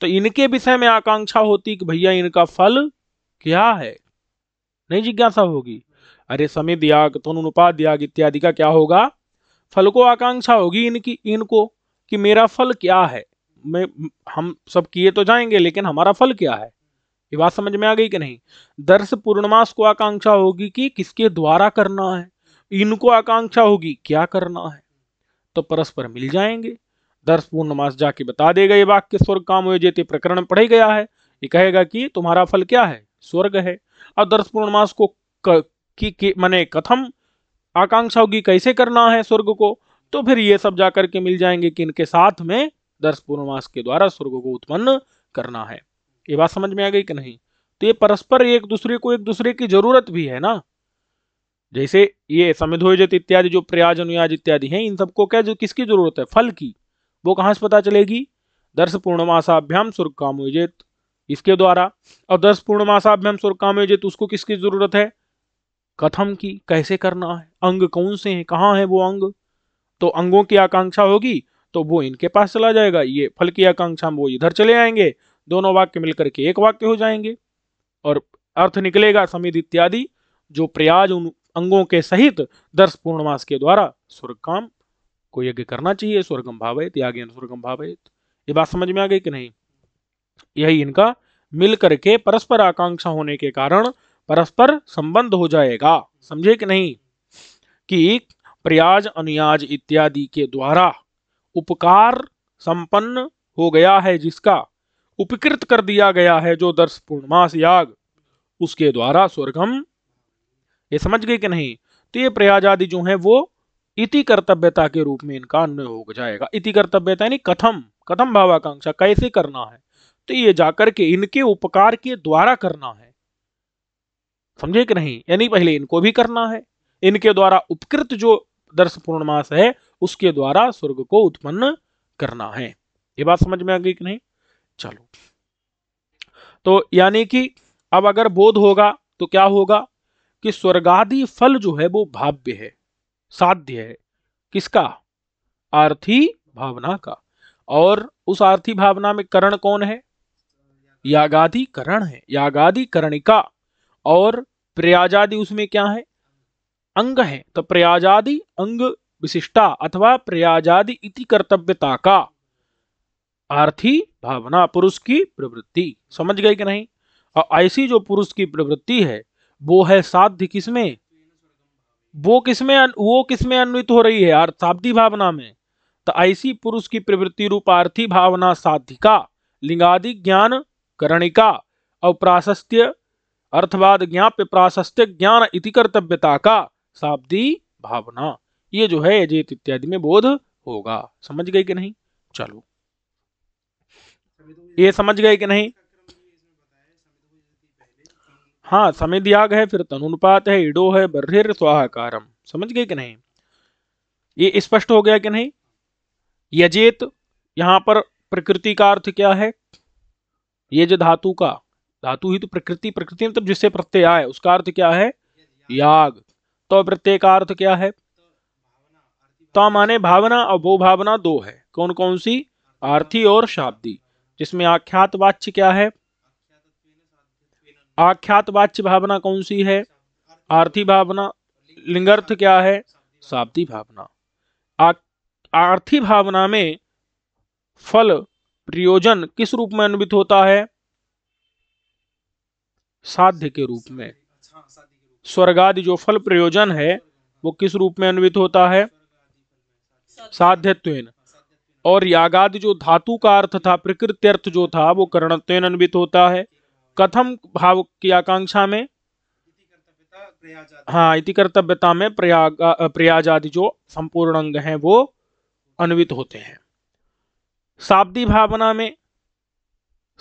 तो इनके विषय में आकांक्षा होती कि भैया इनका फल क्या है नहीं जिज्ञासा होगी अरे समिध याग तनुपात याग इत्यादि का क्या होगा फल को आकांक्षा होगी इनकी इनको कि मेरा फल क्या है में हम सब किए तो जाएंगे लेकिन हमारा फल क्या है ये बात समझ में आ गई कि नहीं दर्श पूर्णमास को आकांक्षा होगी कि किसके द्वारा करना है इनको आकांक्षा होगी क्या करना है तो परस्पर मिल जाएंगे दर्श पूर्णमास जाके बता देगा ये वाक्य स्वर्ग काम हुए जेते प्रकरण पढ़े गया है ये कहेगा कि तुम्हारा फल क्या है स्वर्ग है अब दर्श पूर्णमास को क, मैंने कथम आकांक्षा होगी कैसे करना है स्वर्ग को तो फिर ये सब जाकर के मिल जाएंगे कि इनके साथ में दर्श पूर्णमास के द्वारा स्वर्ग को उत्पन्न करना है ये बात समझ में आ गई कि नहीं तो ये परस्पर एक दूसरे को एक दूसरे की जरूरत भी है ना जैसे ये समिधोजित इत्यादि जो प्रयाज अनुयाज इत्यादि हैं इन सबको क्या जो किसकी जरूरत है फल की वो कहाँ से पता चलेगी दर्श पूर्णमासाभ्याम स्वर्ग कामोजित इसके द्वारा और दर्श पूर्णमासाभ्याम स्वर्ग कामोजित उसको किसकी जरूरत है कथम की कैसे करना है अंग कौन से हैं कहाँ है वो अंग तो अंगों की आकांक्षा होगी तो वो इनके पास चला जाएगा ये फल की आकांक्षा वो इधर चले आएंगे दोनों वाक्य मिलकर के एक वाक्य हो जाएंगे और अर्थ निकलेगा समिध इत्यादि जो प्रयाज उन अंगों के सहित दर्श पूर्णमास के द्वारा स्वर्ग काम को यज्ञ करना चाहिए स्वर्गम भावित याज्ञान स्वर्गम भावित ये बात समझ में आ गई कि नहीं यही इनका मिलकर के परस्पर आकांक्षा होने के कारण परस्पर संबंध हो जाएगा समझे कि नहीं कि प्रयाज अनुयाज इत्यादि के द्वारा उपकार संपन्न हो गया है जिसका उपकृत कर दिया गया है जो दर्श पूर्णमास याग उसके द्वारा स्वर्गम ये समझ गए कि नहीं तो ये प्रयाज आदि जो है वो इति कर्तव्यता के रूप में इनका अन्वय हो जाएगा इति कर्तव्यता यानी कथम कथम भावाकांक्षा कैसे करना है तो ये जाकर के इनके उपकार के द्वारा करना है समझे कि नहीं यानी पहले इनको भी करना है इनके द्वारा उपकृत जो दर्श पूर्णमास है उसके द्वारा स्वर्ग को उत्पन्न करना है ये बात समझ में आ गई कि नहीं चलो तो यानी कि अब अगर बोध होगा तो क्या होगा कि स्वर्गादि फल जो है वो भाव्य है साध्य है किसका आर्थी भावना का और उस आर्थी भावना में करण कौन है यागादि करण है यागादि करणिका और प्रयाजादि उसमें क्या है अंग है तो प्रयाजादि अंग विशिष्टा अथवा प्रयाजादि इति कर्तव्यता का आर्थी भावना पुरुष की प्रवृत्ति समझ गए कि नहीं और ऐसी जो पुरुष की प्रवृत्ति है वो है साध्य किसमें वो किसमें वो किसमें अन्वित हो रही है अर्थाब्दी भावना में तो ऐसी पुरुष की प्रवृत्ति रूपार्थी भावना साधिका लिंगादि ज्ञान करणिका और प्राशस्त्य अर्थवाद ज्ञाप्य प्राशस्त्य ज्ञान इति कर्तव्यता का शाब्दी भावना ये जो है अजेत इत्यादि में बोध होगा समझ गए कि नहीं चलो ये समझ गए कि नहीं हाँ समिध्याग है फिर तनुपात है इडो है बर्र स्वाहाकारम समझ गए कि नहीं ये स्पष्ट हो गया कि नहीं यजेत यहाँ पर प्रकृति का अर्थ क्या है ये जो धातु का धातु ही तो प्रकृति प्रकृति मतलब जिससे प्रत्यय आए उसका अर्थ क्या है याग तो प्रत्यय का अर्थ क्या है तो माने भावना और वो भावना दो है कौन कौन सी आर्थी और शाब्दी जिसमें आख्यात वाच्य क्या है आख्यात वाच्य भावना कौन सी है आर्थी भावना लिंगार्थ क्या है शाब्दी भावना आर्थी भावना में फल प्रयोजन किस रूप में अन्वित होता है साध्य के रूप में स्वर्ग आदि जो फल प्रयोजन है वो किस रूप में अन्वित होता है साध्यत्वेन और यागादि जो धातु का अर्थ था प्रकृति अर्थ जो था वो करणत्वेन अन्वित होता है कथम भाव की आकांक्षा में हाँ इति कर्तव्यता में प्रयाग प्रयाज आदि जो संपूर्ण अंग हैं वो अन्वित होते हैं शाब्दी भावना में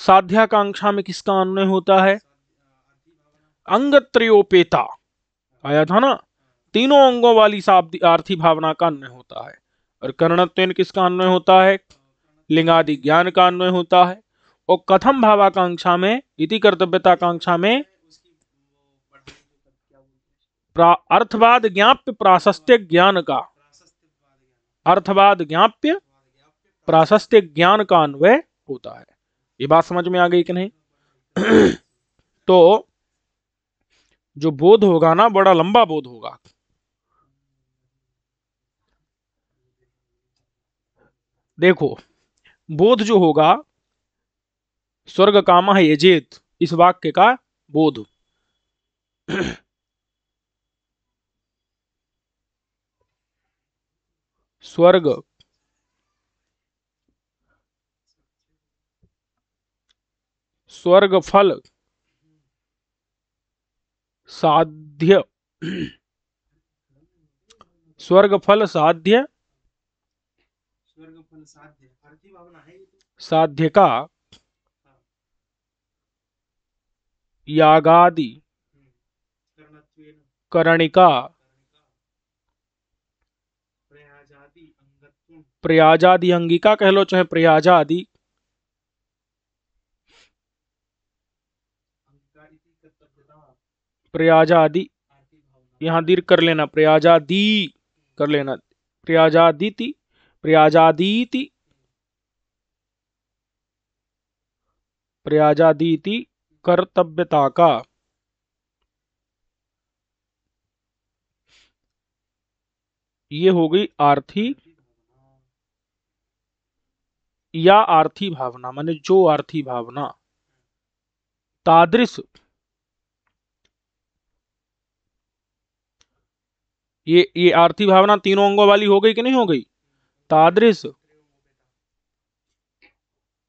साध्याकांक्षा में किसका अन्वय होता है अंग त्रयोपेता आया था ना तीनों अंगों वाली शाब्दी आर्थिक भावना का अन्वय होता है और कर्णत्व किसका अन्वय होता है लिंगादि ज्ञान का अन्वय होता है और कथम भावाकांक्षा में इति कर्तव्यताकांक्षा में अर्थवाद ज्ञाप्य प्राशस्त्य ज्ञान का अर्थवाद ज्ञाप्य प्राशस्त्य ज्ञान का अन्वय होता है ये बात समझ में आ गई कि नहीं तो जो बोध होगा ना बड़ा लंबा बोध होगा देखो बोध जो होगा स्वर्ग कामा है यजेत इस वाक्य का बोध स्वर्ग स्वर्ग फल साध्य स्वर्ग फल साध्य साध्य का यागादि करणिका प्रयाजादि अंगिका कह लो चाहे प्रयाजादि प्रयाजादि यहाँ दीर्घ कर लेना प्रयाजादी कर लेना प्रयाजादिति प्रयाजादीति प्रयाजादीति कर्तव्यता का ये हो गई आर्थी या आर्थी भावना माने जो आर्थी भावना तादृश ये ये आर्थिक भावना तीनों अंगों वाली हो गई कि नहीं हो गई तादृश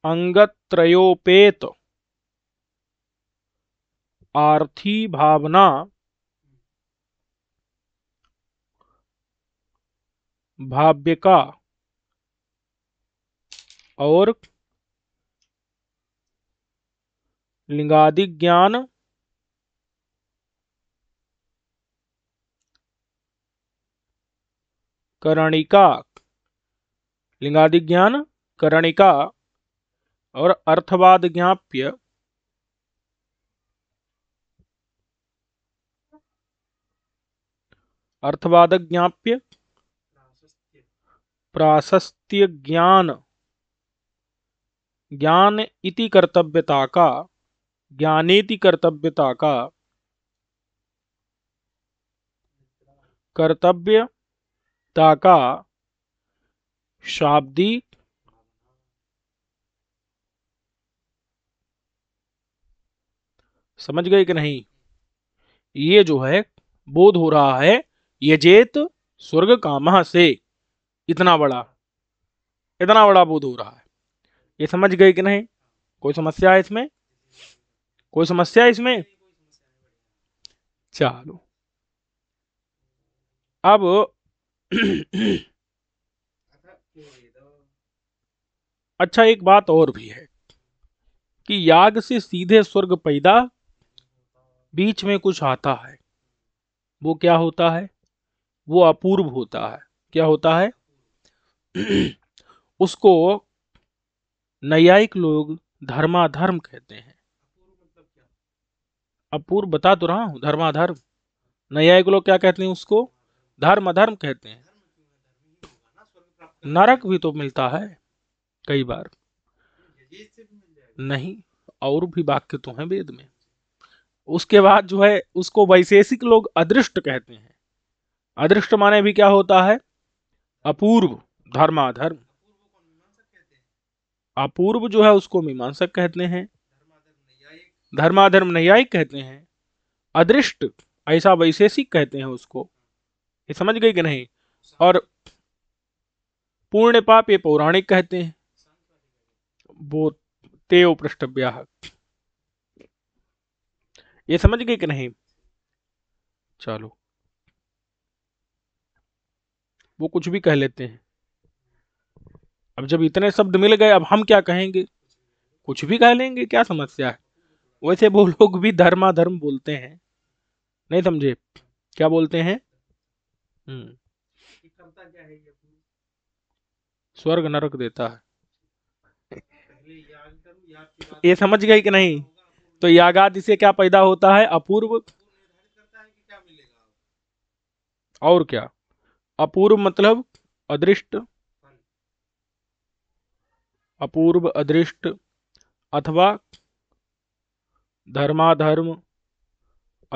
अंगत्रयोपेत आर्थी भावना भाव्यका और लिंगादिक ज्ञान करणिका लिंगादि ज्ञान करणिका और अर्थवाद ज्ञाप्य अर्थवाद ज्ञाप्य प्राशस्त्य ज्ञान ज्ञान इति कर्तव्यता का ज्ञानेति कर्तव्यता का कर्तव्य वक्ता का शाब्दिक समझ गए कि नहीं ये जो है बोध हो रहा है यजेत स्वर्ग काम से इतना बड़ा इतना बड़ा बोध हो रहा है ये समझ गए कि नहीं कोई समस्या है इसमें कोई समस्या है इसमें चलो अब अच्छा एक बात और भी है कि याग से सीधे स्वर्ग पैदा बीच में कुछ आता है वो क्या होता है वो अपूर्व होता है क्या होता है उसको न्यायिक लोग धर्माधर्म कहते हैं अपूर्व बता तो रहा हूं धर्माधर्म न्यायिक लोग क्या कहते हैं उसको धर्म अधर्म कहते हैं नरक भी तो मिलता है कई बार नहीं और भी वाक्य तो हैं वेद में उसके बाद जो है उसको वैशेषिक लोग अदृष्ट कहते हैं अदृष्ट माने भी क्या होता है अपूर्व धर्माधर्म अपूर्व जो है उसको मीमांसक कहते हैं धर्माधर्म न्यायिक कहते हैं अदृष्ट ऐसा वैशेषिक कहते हैं उसको ये समझ गई कि नहीं और पूर्ण पाप ये पौराणिक कहते हैं वो तेव पृष्ठव्या ये समझ गई कि नहीं चलो वो कुछ भी कह लेते हैं अब जब इतने शब्द मिल गए अब हम क्या कहेंगे कुछ भी कह लेंगे क्या समस्या है वैसे वो लोग भी धर्माधर्म बोलते हैं नहीं समझे क्या बोलते हैं हम्म। स्वर्ग नरक देता है ये समझ गई कि नहीं तो यागा से क्या पैदा होता है अपूर्व और क्या अपूर्व मतलब अदृष्ट अपूर्व अदृष्ट अथवा धर्माधर्म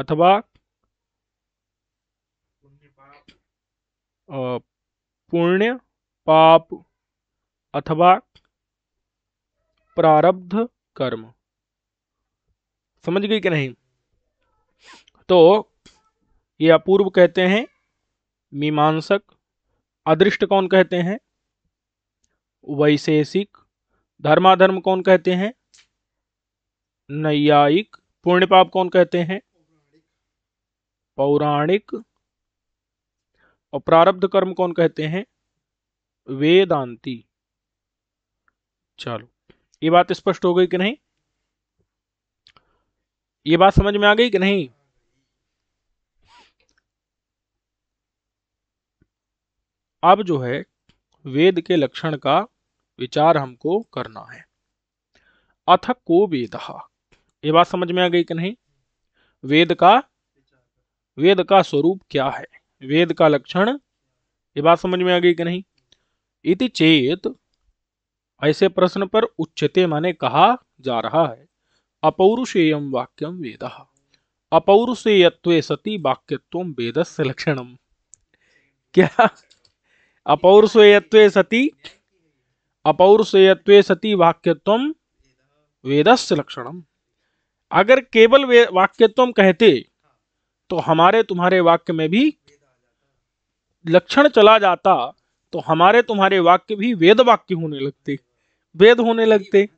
अथवा पुण्य पाप अथवा प्रारब्ध कर्म समझ गई कि नहीं तो ये अपूर्व कहते हैं मीमांसक अदृष्ट कौन कहते हैं वैशेषिक धर्माधर्म कौन कहते हैं नैयायिक पुण्य पाप कौन कहते हैं पौराणिक और प्रारब्ध कर्म कौन कहते हैं वेदांती चलो ये बात स्पष्ट हो गई कि नहीं ये बात समझ में आ गई कि नहीं अब जो है वेद के लक्षण का विचार हमको करना है अथ को वेद ये बात समझ में आ गई कि नहीं वेद का वेद का स्वरूप क्या है वेद का लक्षण ये बात समझ में आ गई कि नहीं इति चेत ऐसे प्रश्न पर उच्चते माने कहा जा रहा है अपौरुषेयम वाक्यम वेद अपौरुषेयत्व सती वाक्यत्व वेद से लक्षणम क्या अपौरुषेयत्व सती अपौरुषेयत्व सती वाक्यत्व वेद से लक्षणम अगर केवल वाक्यत्व कहते तो हमारे तुम्हारे वाक्य में भी लक्षण चला जाता तो हमारे तुम्हारे वाक्य भी वेद वाक्य होने लगते वेद होने लगते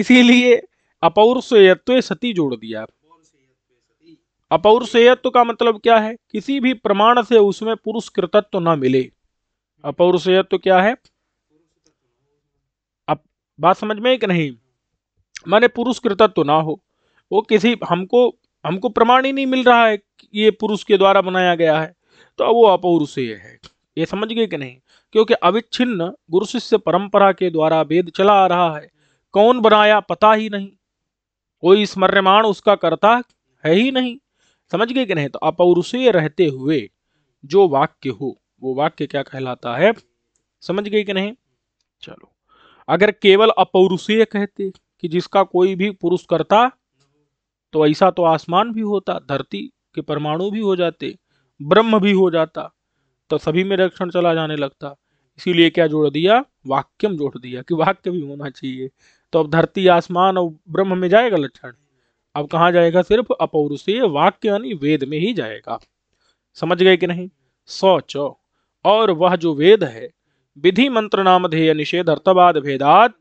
इसीलिए अपौरुषेयत्व सती जोड़ दिया अपौरुषेयत्व का मतलब क्या है किसी भी प्रमाण से उसमें पुरुष कृतत्व न मिले अपौरुषेयत्व क्या है अब बात समझ में कि नहीं माने पुरुष कृतत्व ना हो वो किसी हमको हमको प्रमाण ही नहीं मिल रहा है कि ये पुरुष के द्वारा बनाया गया है तो अब वो अपौरुषीय है ये समझ गए कि नहीं क्योंकि अविच्छिन्न गुरु शिष्य परंपरा के द्वारा वेद चला आ रहा है कौन बनाया पता ही नहीं कोई स्मर्यमाण उसका करता है ही नहीं समझ गए कि नहीं तो अपौरुषीय रहते हुए जो वाक्य हो वो वाक्य क्या कहलाता है समझ गए कि नहीं चलो अगर केवल अपौरुषीय कहते कि जिसका कोई भी पुरुष करता तो ऐसा तो आसमान भी होता धरती के परमाणु भी हो जाते ब्रह्म भी हो जाता तो सभी में रक्षण चला जाने लगता इसीलिए क्या जोड़ दिया वाक्यम जोड़ दिया कि वाक्य भी होना चाहिए तो अब धरती आसमान और ब्रह्म में जाएगा लक्षण अब कहा जाएगा सिर्फ अपौरुषीय वाक्य यानी वेद में ही जाएगा समझ गए कि नहीं सौ चौ और वह जो वेद है विधि मंत्र नामधेय निषेध अर्थवाद भेदात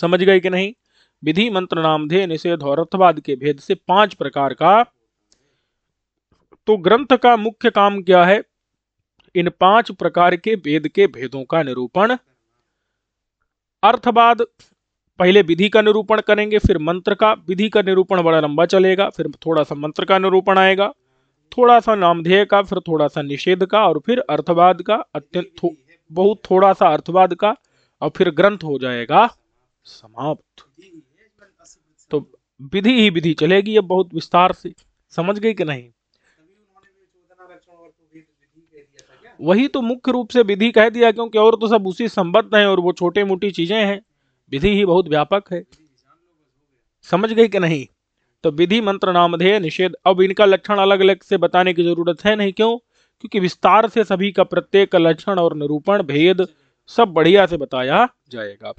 समझ गए कि नहीं विधि मंत्र नामधेय निषेध और अर्थवाद के भेद से पांच प्रकार का तो ग्रंथ का मुख्य काम क्या है इन पांच प्रकार के वेद के भेदों का निरूपण अर्थवाद पहले विधि का निरूपण करेंगे फिर मंत्र का विधि का निरूपण बड़ा लंबा चलेगा फिर थोड़ा सा मंत्र का निरूपण आएगा थोड़ा सा नामधेय का फिर थोड़ा सा निषेध का और फिर अर्थवाद का अत्यंत थो, बहुत थोड़ा सा अर्थवाद का और फिर ग्रंथ हो जाएगा समाप्त तो विधि ही विधि चलेगी अब बहुत विस्तार से समझ गई कि नहीं वही तो मुख्य रूप से विधि कह दिया क्योंकि और तो सब उसी संबद्ध हैं और वो छोटे मोटी चीजें हैं विधि ही बहुत व्यापक है समझ गई कि नहीं तो विधि मंत्र नामधेय निषेध अब इनका लक्षण अलग अलग से बताने की जरूरत है नहीं क्यों क्योंकि विस्तार से सभी का प्रत्येक लक्षण और निरूपण भेद सब बढ़िया से बताया जाएगा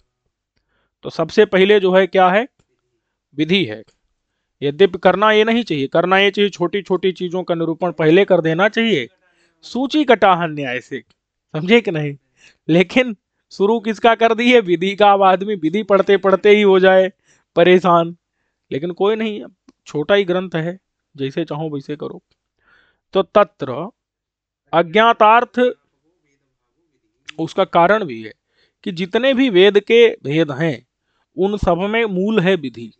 तो सबसे पहले जो है क्या है विधि है यद्यपि करना ये नहीं चाहिए करना ये चाहिए छोटी छोटी चीजों का निरूपण पहले कर देना चाहिए सूची कटाहन न्याय से समझे कि नहीं लेकिन शुरू किसका कर दी है विधि का अब आदमी विधि पढ़ते पढ़ते ही हो जाए परेशान लेकिन कोई नहीं छोटा ही ग्रंथ है जैसे चाहो वैसे करो तो तत्र अज्ञातार्थ उसका कारण भी है कि जितने भी वेद के भेद हैं उन सब में मूल है विधि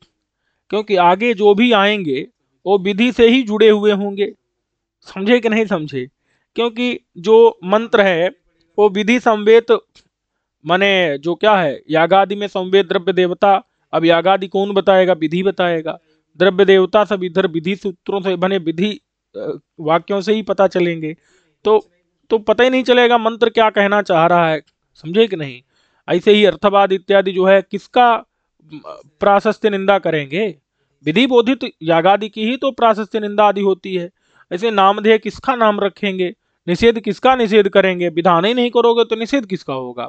क्योंकि आगे जो भी आएंगे वो विधि से ही जुड़े हुए होंगे समझे कि नहीं समझे क्योंकि जो मंत्र है वो विधि संवेद माने जो क्या है यागादि में संवेद द्रव्य देवता अब यागादि कौन बताएगा विधि बताएगा द्रव्य देवता सब इधर विधि सूत्रों से बने विधि वाक्यों से ही पता चलेंगे तो तो पता ही नहीं चलेगा मंत्र क्या कहना चाह रहा है समझे कि नहीं ऐसे ही अर्थवाद इत्यादि जो है किसका प्राशस्त्य निंदा करेंगे विधि बोधित यागादि की ही तो प्राशस्त्य निंदा आदि होती है ऐसे नामधेय किसका नाम रखेंगे निषेध किसका निषेध करेंगे विधान ही नहीं करोगे तो निषेध किसका होगा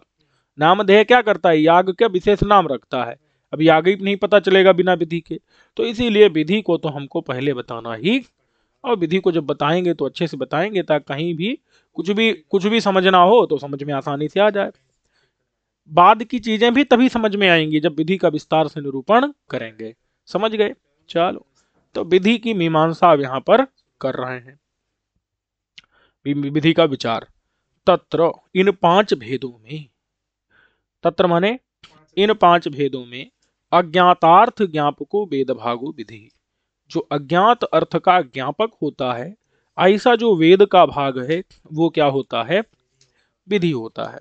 नामधेय क्या करता है याग का विशेष नाम रखता है अब याग ही नहीं पता चलेगा बिना विधि के तो इसीलिए विधि को तो हमको पहले बताना ही और विधि को जब बताएंगे तो अच्छे से बताएंगे ताकि कहीं भी कुछ भी कुछ भी समझना हो तो समझ में आसानी से आ जाए बाद की चीजें भी तभी समझ में आएंगी जब विधि का विस्तार से निरूपण करेंगे समझ गए चलो तो विधि की मीमांसा अब यहाँ पर कर रहे हैं विधि का विचार तत्र इन पांच भेदों में तत्र माने इन पांच भेदों में अज्ञातार्थ ज्ञापको वेदभागो विधि जो अज्ञात अर्थ का ज्ञापक होता है ऐसा जो वेद का भाग है वो क्या होता है विधि होता है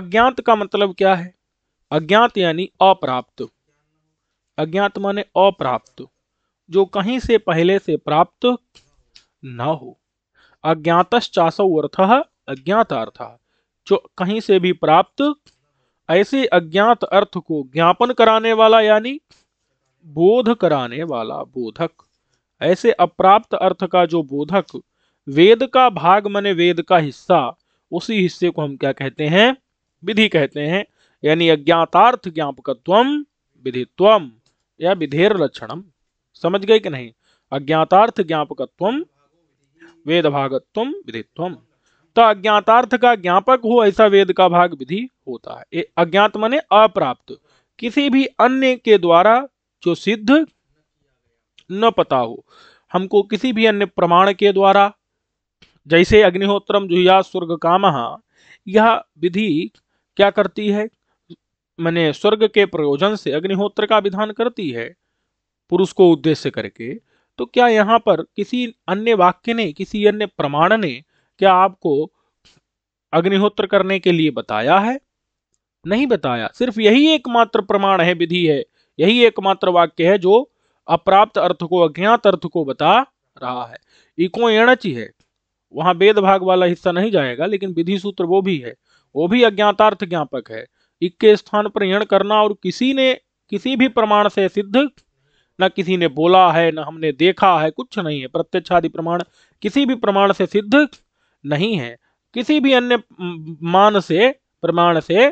अज्ञात का मतलब क्या है अज्ञात यानी अप्राप्त अज्ञात माने अप्राप्त जो कहीं से पहले से प्राप्त ना हो अर्थ अज्ञात अर्थ जो कहीं से भी प्राप्त ऐसे अज्ञात अर्थ को ज्ञापन कराने वाला यानी बोध कराने वाला बोधक ऐसे अप्राप्त अर्थ का जो बोधक वेद का भाग मने वेद का हिस्सा उसी हिस्से को हम क्या कहते हैं विधि कहते हैं यानी अज्ञातार्थ ज्ञापकत्व विधित्व या विधेर लक्षणम समझ गए कि नहीं अज्ञातार्थ ज्ञापकत्वम वेद भागत्व विधित्व तो अज्ञातार्थ का ज्ञापक हो ऐसा वेद का भाग विधि होता है अज्ञात मने अप्राप्त किसी भी अन्य के द्वारा जो सिद्ध न पता हो हमको किसी भी अन्य प्रमाण के द्वारा जैसे अग्निहोत्रम जुहिया स्वर्ग काम यह विधि क्या करती है मैंने स्वर्ग के प्रयोजन से अग्निहोत्र का विधान करती है पुरुष को उद्देश्य करके तो क्या यहाँ पर किसी अन्य वाक्य ने किसी अन्य प्रमाण ने क्या आपको अग्निहोत्र करने के लिए बताया है नहीं बताया सिर्फ यही एकमात्र प्रमाण है विधि है यही एकमात्र वाक्य है जो अप्राप्त अर्थ को अज्ञात अर्थ को बता रहा है इको एणच है वहां वेद भाग वाला हिस्सा नहीं जाएगा लेकिन विधि सूत्र वो भी है वो भी अज्ञातार्थ ज्ञापक है इक के स्थान पर यण करना और किसी ने किसी भी प्रमाण से सिद्ध न किसी ने बोला है न हमने देखा है कुछ नहीं है प्रत्यक्ष आदि प्रमाण किसी भी प्रमाण से सिद्ध नहीं है किसी भी अन्य मान से प्रमाण से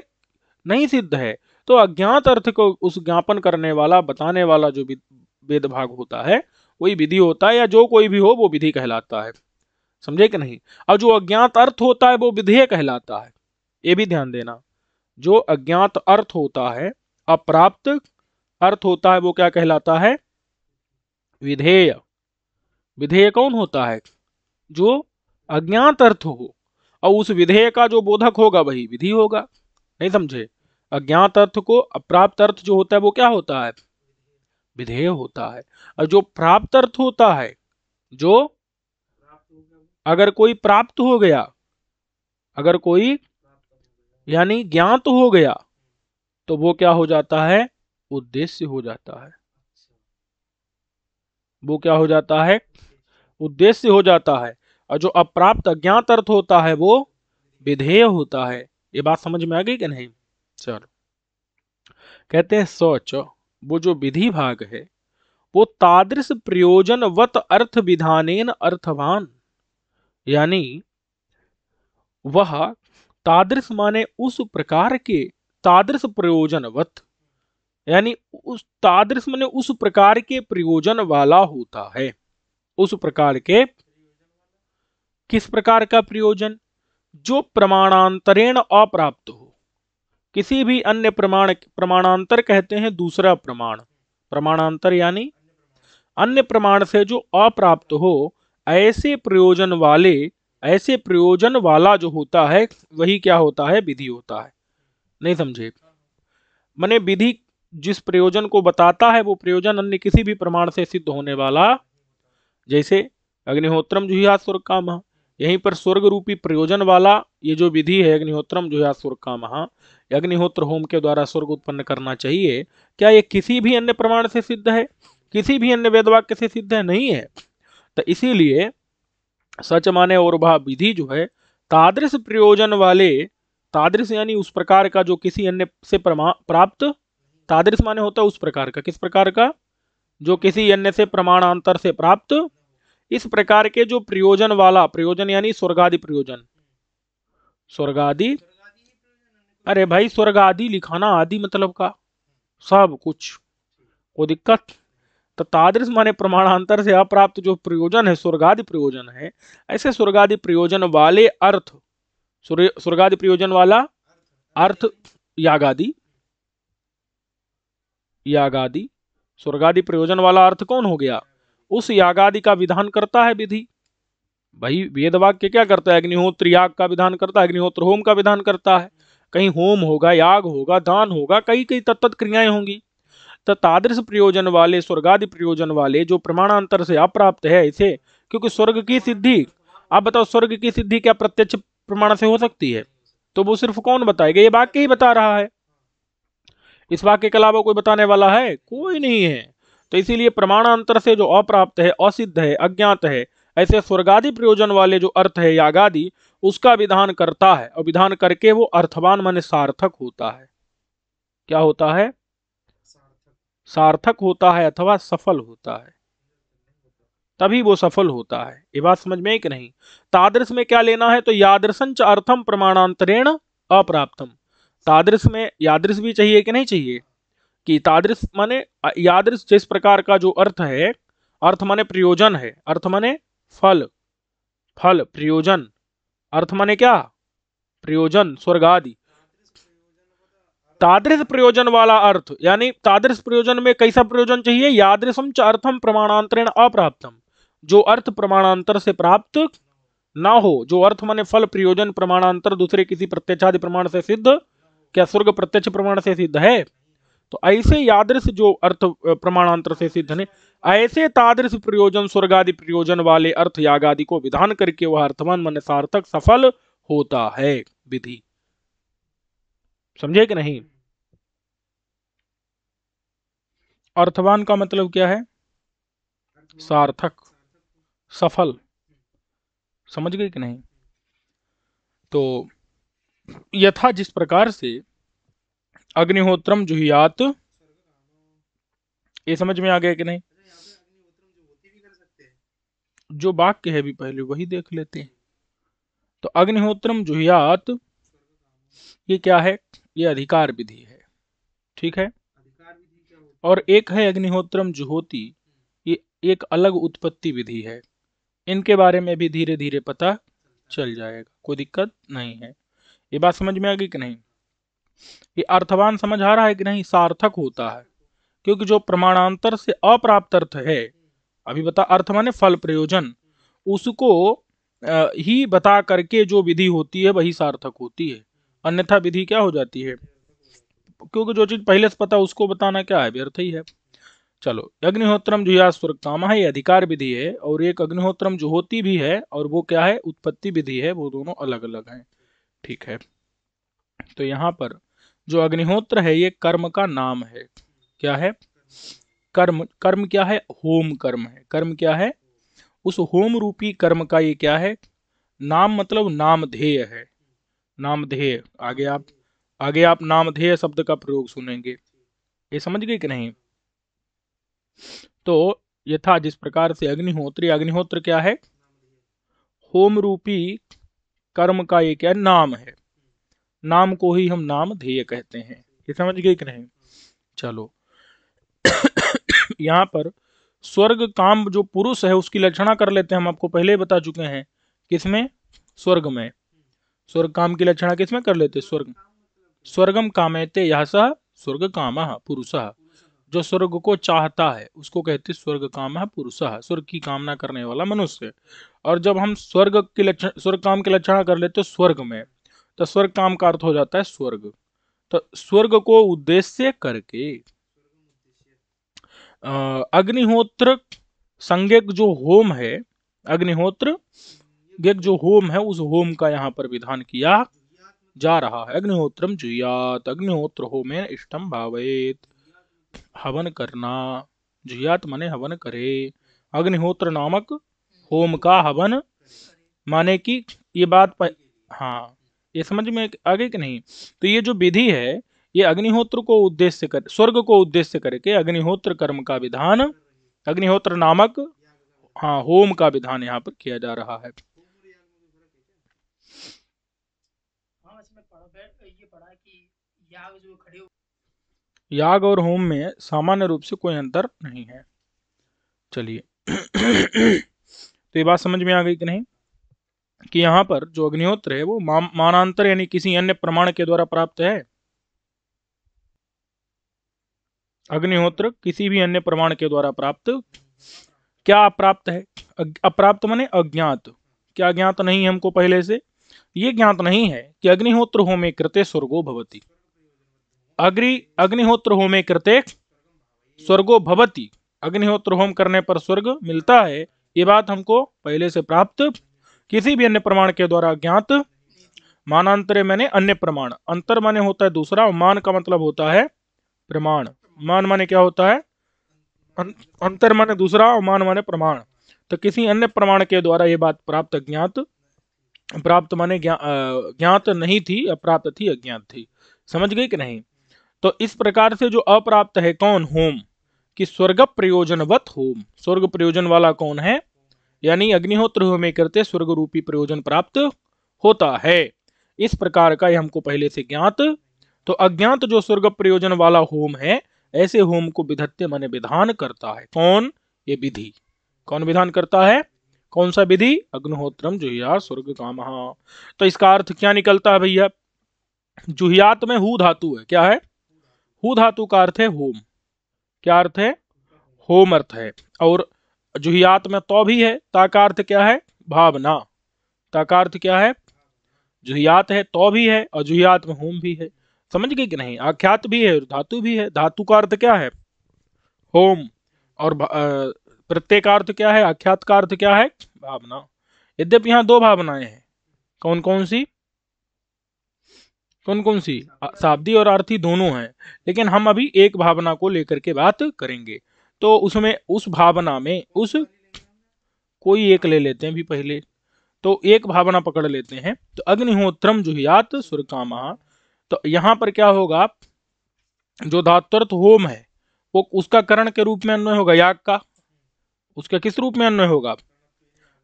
नहीं सिद्ध है तो अज्ञात अर्थ को उस ज्ञापन करने वाला बताने वाला जो वेदभाग होता है वही विधि होता है या जो कोई भी हो वो विधि कहलाता है समझे कि नहीं अब जो अज्ञात अर्थ होता है वो विधेय कहलाता है ये भी ध्यान देना जो अज्ञात अर्थ होता है अप्राप्त अर्थ होता है वो क्या कहलाता है विधेय विधेय कौन होता है जो अज्ञात अर्थ हो और उस विधेय का जो बोधक होगा वही विधि होगा नहीं समझे अज्ञात अर्थ को अप्राप्त अर्थ जो होता है वो क्या होता है विधेय होता है और जो प्राप्त अर्थ होता है जो अगर कोई प्राप्त हो गया अगर कोई यानी ज्ञात हो गया तो वो क्या हो जाता है उद्देश्य हो जाता है वो क्या हो जाता है उद्देश्य हो जाता है और जो अप्राप्त अज्ञात अर्थ होता है वो विधेय होता है ये बात समझ में आ गई कि नहीं चलो कहते हैं सोच वो जो विधि भाग है वो तादृश प्रयोजनवत अर्थ विधानेन अर्थवान यानी वह तादृश माने उस प्रकार के तादृश प्रयोजनवत यानी उस तादृश मैंने उस प्रकार के प्रयोजन वाला होता है उस प्रकार के किस प्रकार का प्रयोजन जो प्रमाणांतरेण अप्राप्त हो किसी भी अन्य प्रमाण प्रमाणांतर कहते हैं दूसरा प्रमाण प्रमाणांतर यानी अन्य प्रमाण से जो अप्राप्त हो ऐसे प्रयोजन वाले ऐसे प्रयोजन वाला जो होता है वही क्या होता है विधि होता है नहीं समझे मैंने विधि जिस प्रयोजन को बताता है वो प्रयोजन अन्य किसी भी प्रमाण से सिद्ध होने वाला जैसे अग्निहोत्रम जुहिया स्वर्ग महा यहीं पर स्वर्ग रूपी प्रयोजन वाला ये जो विधि है अग्निहोत्रम जुहिया स्वर्ग महा अग्निहोत्र होम के द्वारा स्वर्ग उत्पन्न करना चाहिए क्या ये किसी भी अन्य प्रमाण से सिद्ध है किसी भी अन्य वेदवाक्य से सिद्ध है नहीं है तो इसीलिए सच माने और भा विधि जो है तादृश प्रयोजन वाले तादृश यानी उस प्रकार का जो किसी अन्य से प्रमा प्राप्त तादृश माने होता है उस प्रकार का किस प्रकार का जो किसी अन्य से प्रमाणांतर से प्राप्त इस प्रकार के जो प्रयोजन वाला प्रयोजन यानी स्वर्गादि प्रयोजन स्वर्गादि अरे भाई स्वर्ग आदि लिखाना आदि मतलब का सब कुछ वो दिक्कत तो तादृश माने प्रमाणांतर से अप्राप्त जो प्रयोजन है स्वर्गादि प्रयोजन है ऐसे स्वर्गादि प्रयोजन वाले अर्थ स्वर्गादि प्रयोजन वाला अर्थ यागादि यागादि स्वर्गादि प्रयोजन वाला अर्थ कौन हो गया उस यागादि का विधान करता है विधि भाई वेद वाक्य क्या करता है अग्निहोत्र याग का विधान करता है अग्निहोत्र होम का विधान करता है कहीं होम होगा याग होगा दान होगा कई कई तत्त क्रियाएं होंगी तो तादृश प्रयोजन वाले स्वर्गादि प्रयोजन वाले जो प्रमाणांतर से अप्राप्त है इसे क्योंकि स्वर्ग की सिद्धि आप बताओ स्वर्ग की सिद्धि क्या प्रत्यक्ष प्रमाण से हो सकती है तो वो सिर्फ कौन बताएगा ये वाक्य ही बता रहा है इस वाक्य के अलावा कोई बताने वाला है कोई नहीं है तो इसीलिए प्रमाणांतर से जो अप्राप्त है असिद्ध है अज्ञात है ऐसे स्वर्गादि प्रयोजन वाले जो अर्थ है यागादि उसका विधान करता है और विधान करके वो अर्थवान मन सार्थक होता है क्या होता है सार्थक होता है अथवा सफल होता है तभी वो सफल होता है ये बात समझ में कि नहीं तादृश में क्या लेना है तो यादृशन च अर्थम प्रमाणांतरेण अप्राप्तम तादृश में यादृश भी चाहिए कि नहीं चाहिए कि तादृश माने यादृश जिस प्रकार का जो अर्थ है अर्थ माने प्रयोजन है अर्थ माने फल फल प्रयोजन अर्थ माने क्या प्रयोजन स्वर्ग आदि तादृश प्रयोजन वाला अर्थ यानी तादृश प्रयोजन में कैसा प्रयोजन चाहिए यादृशम च अर्थम प्रमाणांतरण अप्राप्तम जो अर्थ प्रमाणांतर से प्राप्त ना हो जो अर्थ माने फल प्रयोजन प्रमाणांतर दूसरे किसी प्रत्यक्षादि प्रमाण से सिद्ध क्या स्वर्ग प्रत्यक्ष प्रमाण से सिद्ध है तो ऐसे यादृश जो अर्थ प्रमाणांतर से सिद्ध ने ऐसे तादृश प्रयोजन स्वर्ग आदि प्रयोजन वाले अर्थ यागादि को विधान करके वह अर्थवान मन सार्थक सफल होता है विधि समझे कि नहीं अर्थवान का मतलब क्या है सार्थक सफल समझ गए कि नहीं तो यथा जिस प्रकार से अग्निहोत्रम जुहियात ये समझ में आ गया कि नहीं जो वाक्य है भी पहले वही देख लेते हैं तो अग्निहोत्रम जुहियात ये क्या है ये अधिकार विधि है ठीक है और एक है अग्निहोत्रम जुहोती ये एक अलग उत्पत्ति विधि है इनके बारे में भी धीरे धीरे पता चल जाएगा कोई दिक्कत नहीं है ये बात समझ में आ गई कि नहीं ये अर्थवान समझ आ रहा है कि नहीं सार्थक होता है क्योंकि जो प्रमाणांतर से अप्राप्त अर्थ है अभी बता अर्थ माने फल प्रयोजन उसको ही बता करके जो विधि होती है वही सार्थक होती है अन्यथा विधि क्या हो जाती है क्योंकि जो चीज पहले से पता उसको बताना क्या है व्यर्थ ही है चलो अग्निहोत्रम स्वर काम है ये अधिकार विधि है और एक अग्निहोत्रम जो होती भी है और वो क्या है उत्पत्ति विधि है वो दोनों अलग अलग हैं ठीक है तो यहाँ पर जो अग्निहोत्र है ये कर्म का नाम है क्या है कर्म कर्म क्या है होम कर्म है कर्म क्या है उस होम रूपी कर्म का ये क्या है नाम मतलब नामधेय है नामधेय आगे आप आगे आप नामधेय शब्द का प्रयोग सुनेंगे ये समझ गए कि नहीं तो यथा जिस प्रकार से अग्निहोत्री अग्निहोत्र क्या है होम रूपी कर्म का ये क्या नाम है नाम को ही हम नाम ध्येय कहते हैं ये समझ गए कि नहीं चलो यहाँ पर स्वर्ग काम जो पुरुष है उसकी लक्षणा कर लेते हैं हम आपको पहले बता चुके हैं किसमें स्वर्ग में स्वर्ग काम की लक्षणा किसमें कर लेते स्वर्ग स्वर्गम कामेते यह सह स्वर्ग काम पुरुष जो स्वर्ग को चाहता है उसको कहते स्वर्ग काम पुरुष है स्वर्ग की कामना करने वाला मनुष्य और जब हम स्वर्ग की लक्षण स्वर्ग काम की लक्षण कर लेते स्वर्ग में तो स्वर्ग काम का अर्थ हो जाता है स्वर्ग तो स्वर्ग को उद्देश्य करके अग्निहोत्र संज्ञक जो होम है अग्निहोत्र जो होम है उस होम का यहाँ पर विधान किया जा रहा है अग्निहोत्रम जुयात अग्निहोत्र होमे इष्टम भावेत हवन करना जुयात माने हवन करे अग्निहोत्र नामक होम का हवन माने कि ये बात पर, हाँ ये समझ में आगे कि नहीं तो ये जो विधि है ये अग्निहोत्र को उद्देश्य कर स्वर्ग को उद्देश्य करके अग्निहोत्र कर्म का विधान अग्निहोत्र नामक हाँ होम का विधान यहाँ पर किया जा रहा है हाँ, याग और होम में सामान्य रूप से कोई अंतर नहीं है चलिए तो ये बात समझ में आ गई कि नहीं कि यहाँ पर जो अग्निहोत्र है वो मानांतर यानी किसी अन्य प्रमाण के द्वारा प्राप्त है अग्निहोत्र किसी भी अन्य प्रमाण के द्वारा प्राप्त क्या अप्राप्त है अप्राप्त माने अज्ञात क्या ज्ञात नहीं है हमको पहले से ये ज्ञात नहीं है कि अग्निहोत्र होमे कृते स्वर्गो भवती अग्नि अग्निहोत्र होमे करते स्वर्गो भवती अग्निहोत्र होम करने पर स्वर्ग मिलता है ये बात हमको पहले से प्राप्त किसी भी अन्य प्रमाण के द्वारा ज्ञात मानांतरे मैंने अन्य प्रमाण अंतर माने होता है दूसरा मान का मतलब होता है प्रमाण मान माने क्या होता है अं, अंतर माने दूसरा और मान माने प्रमाण तो किसी अन्य प्रमाण के द्वारा ये बात प्राप्त ज्ञात प्राप्त माने ज्ञात नहीं थी अप्राप्त थी अज्ञात थी समझ गई कि नहीं तो इस प्रकार से जो अप्राप्त है कौन होम कि स्वर्ग प्रयोजनवत होम स्वर्ग प्रयोजन वाला कौन है यानी अग्निहोत्र होमे करते स्वर्ग रूपी प्रयोजन प्राप्त होता है इस प्रकार का ये हमको पहले से ज्ञात तो अज्ञात जो स्वर्ग प्रयोजन वाला होम है ऐसे होम को विधत्य मन विधान करता है कौन ये विधि कौन विधान करता है कौन सा विधि अग्निहोत्रम जुहियात स्वर्ग काम तो इसका अर्थ क्या निकलता है भैया जुहियात में हु धातु है क्या है हु धातु का अर्थ है होम क्या अर्थ है होम अर्थ है और जुहियात में तो भी है ताका अर्थ क्या है भावना ताका अर्थ क्या है जुहियात है तो भी है और जुहियात में होम भी है समझ गए कि नहीं आख्यात भी है धातु भी है धातु का अर्थ क्या है होम और प्रत्येक अर्थ क्या है आख्यात का अर्थ क्या है भावना यद्यपि यहाँ दो भावनाएं हैं कौन कौन सी कौन कौन सी शाब्दी और आर्थी दोनों हैं लेकिन हम अभी एक भावना को लेकर के बात करेंगे तो उसमें उस भावना में उस कोई एक ले लेते हैं भी पहले तो एक भावना पकड़ लेते हैं तो अग्निहोत्रम जुहियात सुर तो यहाँ पर क्या होगा जो धातुर्थ होम है वो उसका करण के रूप में अन्वय होगा याग का उसका किस रूप में अन्वय होगा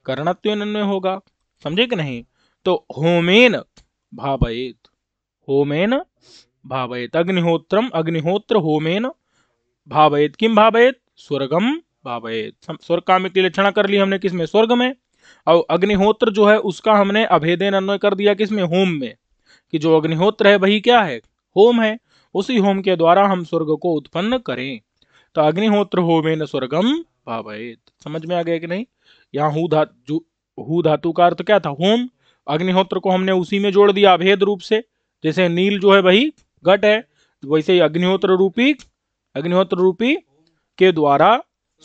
करणत्व अन्वय होगा समझे कि नहीं तो होमेन भावित होमेन भावयत अग्निहोत्र अग्निहोत्र होमेन भावयत किम भावयत स्वर्गम भावयत स्वर्ग काम की लक्षणा कर ली हमने किसमें स्वर्ग में और अग्निहोत्र जो है उसका हमने अभेदेन अन्वय कर दिया किसमें होम में कि जो अग्निहोत्र है वही क्या है होम है उसी होम के द्वारा हम स्वर्ग को उत्पन्न करें तो अग्निहोत्र होमेन स्वर्गम भावयत समझ में आ गया कि नहीं यहाँ हु धातु हु धातु का अर्थ क्या था होम अग्निहोत्र को हमने उसी में जोड़ दिया अभेद रूप से जैसे नील जो है वही घट है वैसे ही अग्निहोत्र रूपी अग्निहोत्र रूपी के द्वारा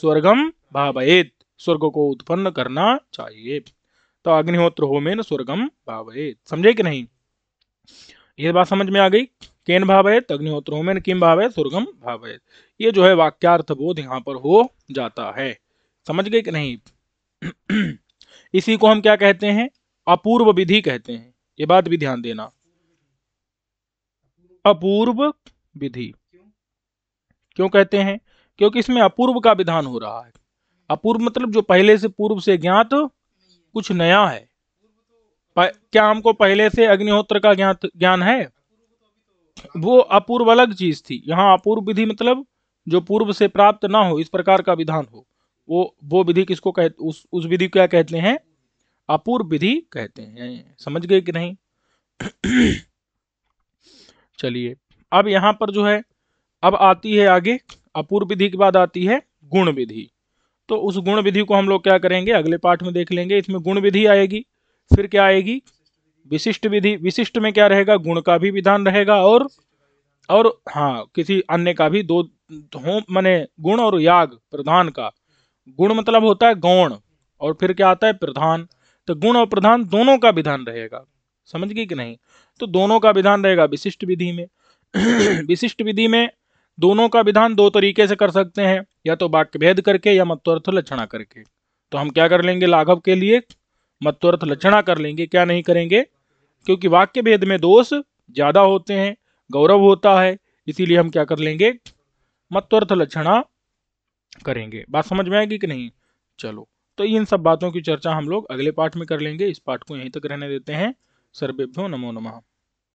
स्वर्गम भावेत स्वर्ग को उत्पन्न करना चाहिए तो अग्निहोत्र होमे में स्वर्गम भावेत समझे कि नहीं ये बात समझ में आ गई केन भावयत अग्निहोत्र होमे किम भावे स्वर्गम भावयत ये जो है वाक्यार्थ बोध यहाँ पर हो जाता है समझ गए कि नहीं इसी को हम क्या कहते हैं अपूर्व विधि कहते हैं ये बात भी ध्यान देना अपूर्व विधि क्यों कहते हैं क्योंकि इसमें अपूर्व का विधान हो रहा है अपूर्व मतलब जो पहले से पूर्व से ज्ञात कुछ नया है क्या हमको पहले से अग्निहोत्र का ज्ञात ज्ञान है वो अपूर्व अलग चीज थी यहाँ अपूर्व विधि मतलब जो पूर्व से प्राप्त ना हो इस प्रकार का विधान हो वो वो विधि किसको कह उस उस विधि क्या कहते हैं अपूर्व विधि कहते हैं समझ गए कि नहीं चलिए अब यहाँ पर जो है अब आती है आगे अपूर्व विधि के बाद आती है गुण विधि तो उस गुण विधि को हम लोग क्या करेंगे अगले पाठ में देख लेंगे इसमें गुण विधि आएगी फिर क्या आएगी विशिष्ट विधि विशिष्ट में क्या रहेगा गुण का भी विधान रहेगा और और हाँ किसी अन्य का भी दो होम माने गुण और याग प्रधान का गुण मतलब होता है गौण और फिर क्या आता है प्रधान तो गुण और प्रधान दोनों का विधान रहेगा समझ गई कि नहीं तो दोनों का विधान रहेगा विशिष्ट विधि में विशिष्ट विधि में दोनों का विधान दो तरीके से कर सकते हैं या तो वाक्य भेद करके या मत्वर्थ लक्षणा करके तो हम क्या कर लेंगे लाघव के लिए मत्वर्थ लक्षणा कर लेंगे क्या नहीं करेंगे क्योंकि वाक्य भेद में दोष ज्यादा होते हैं गौरव होता है इसीलिए हम क्या कर लेंगे मत्वर्थ लक्षणा करेंगे बात समझ में आएगी कि नहीं चलो तो इन सब बातों की चर्चा हम लोग अगले पाठ में कर लेंगे इस पाठ को यहीं तक रहने देते हैं सर्वेभ्यो नमो नमः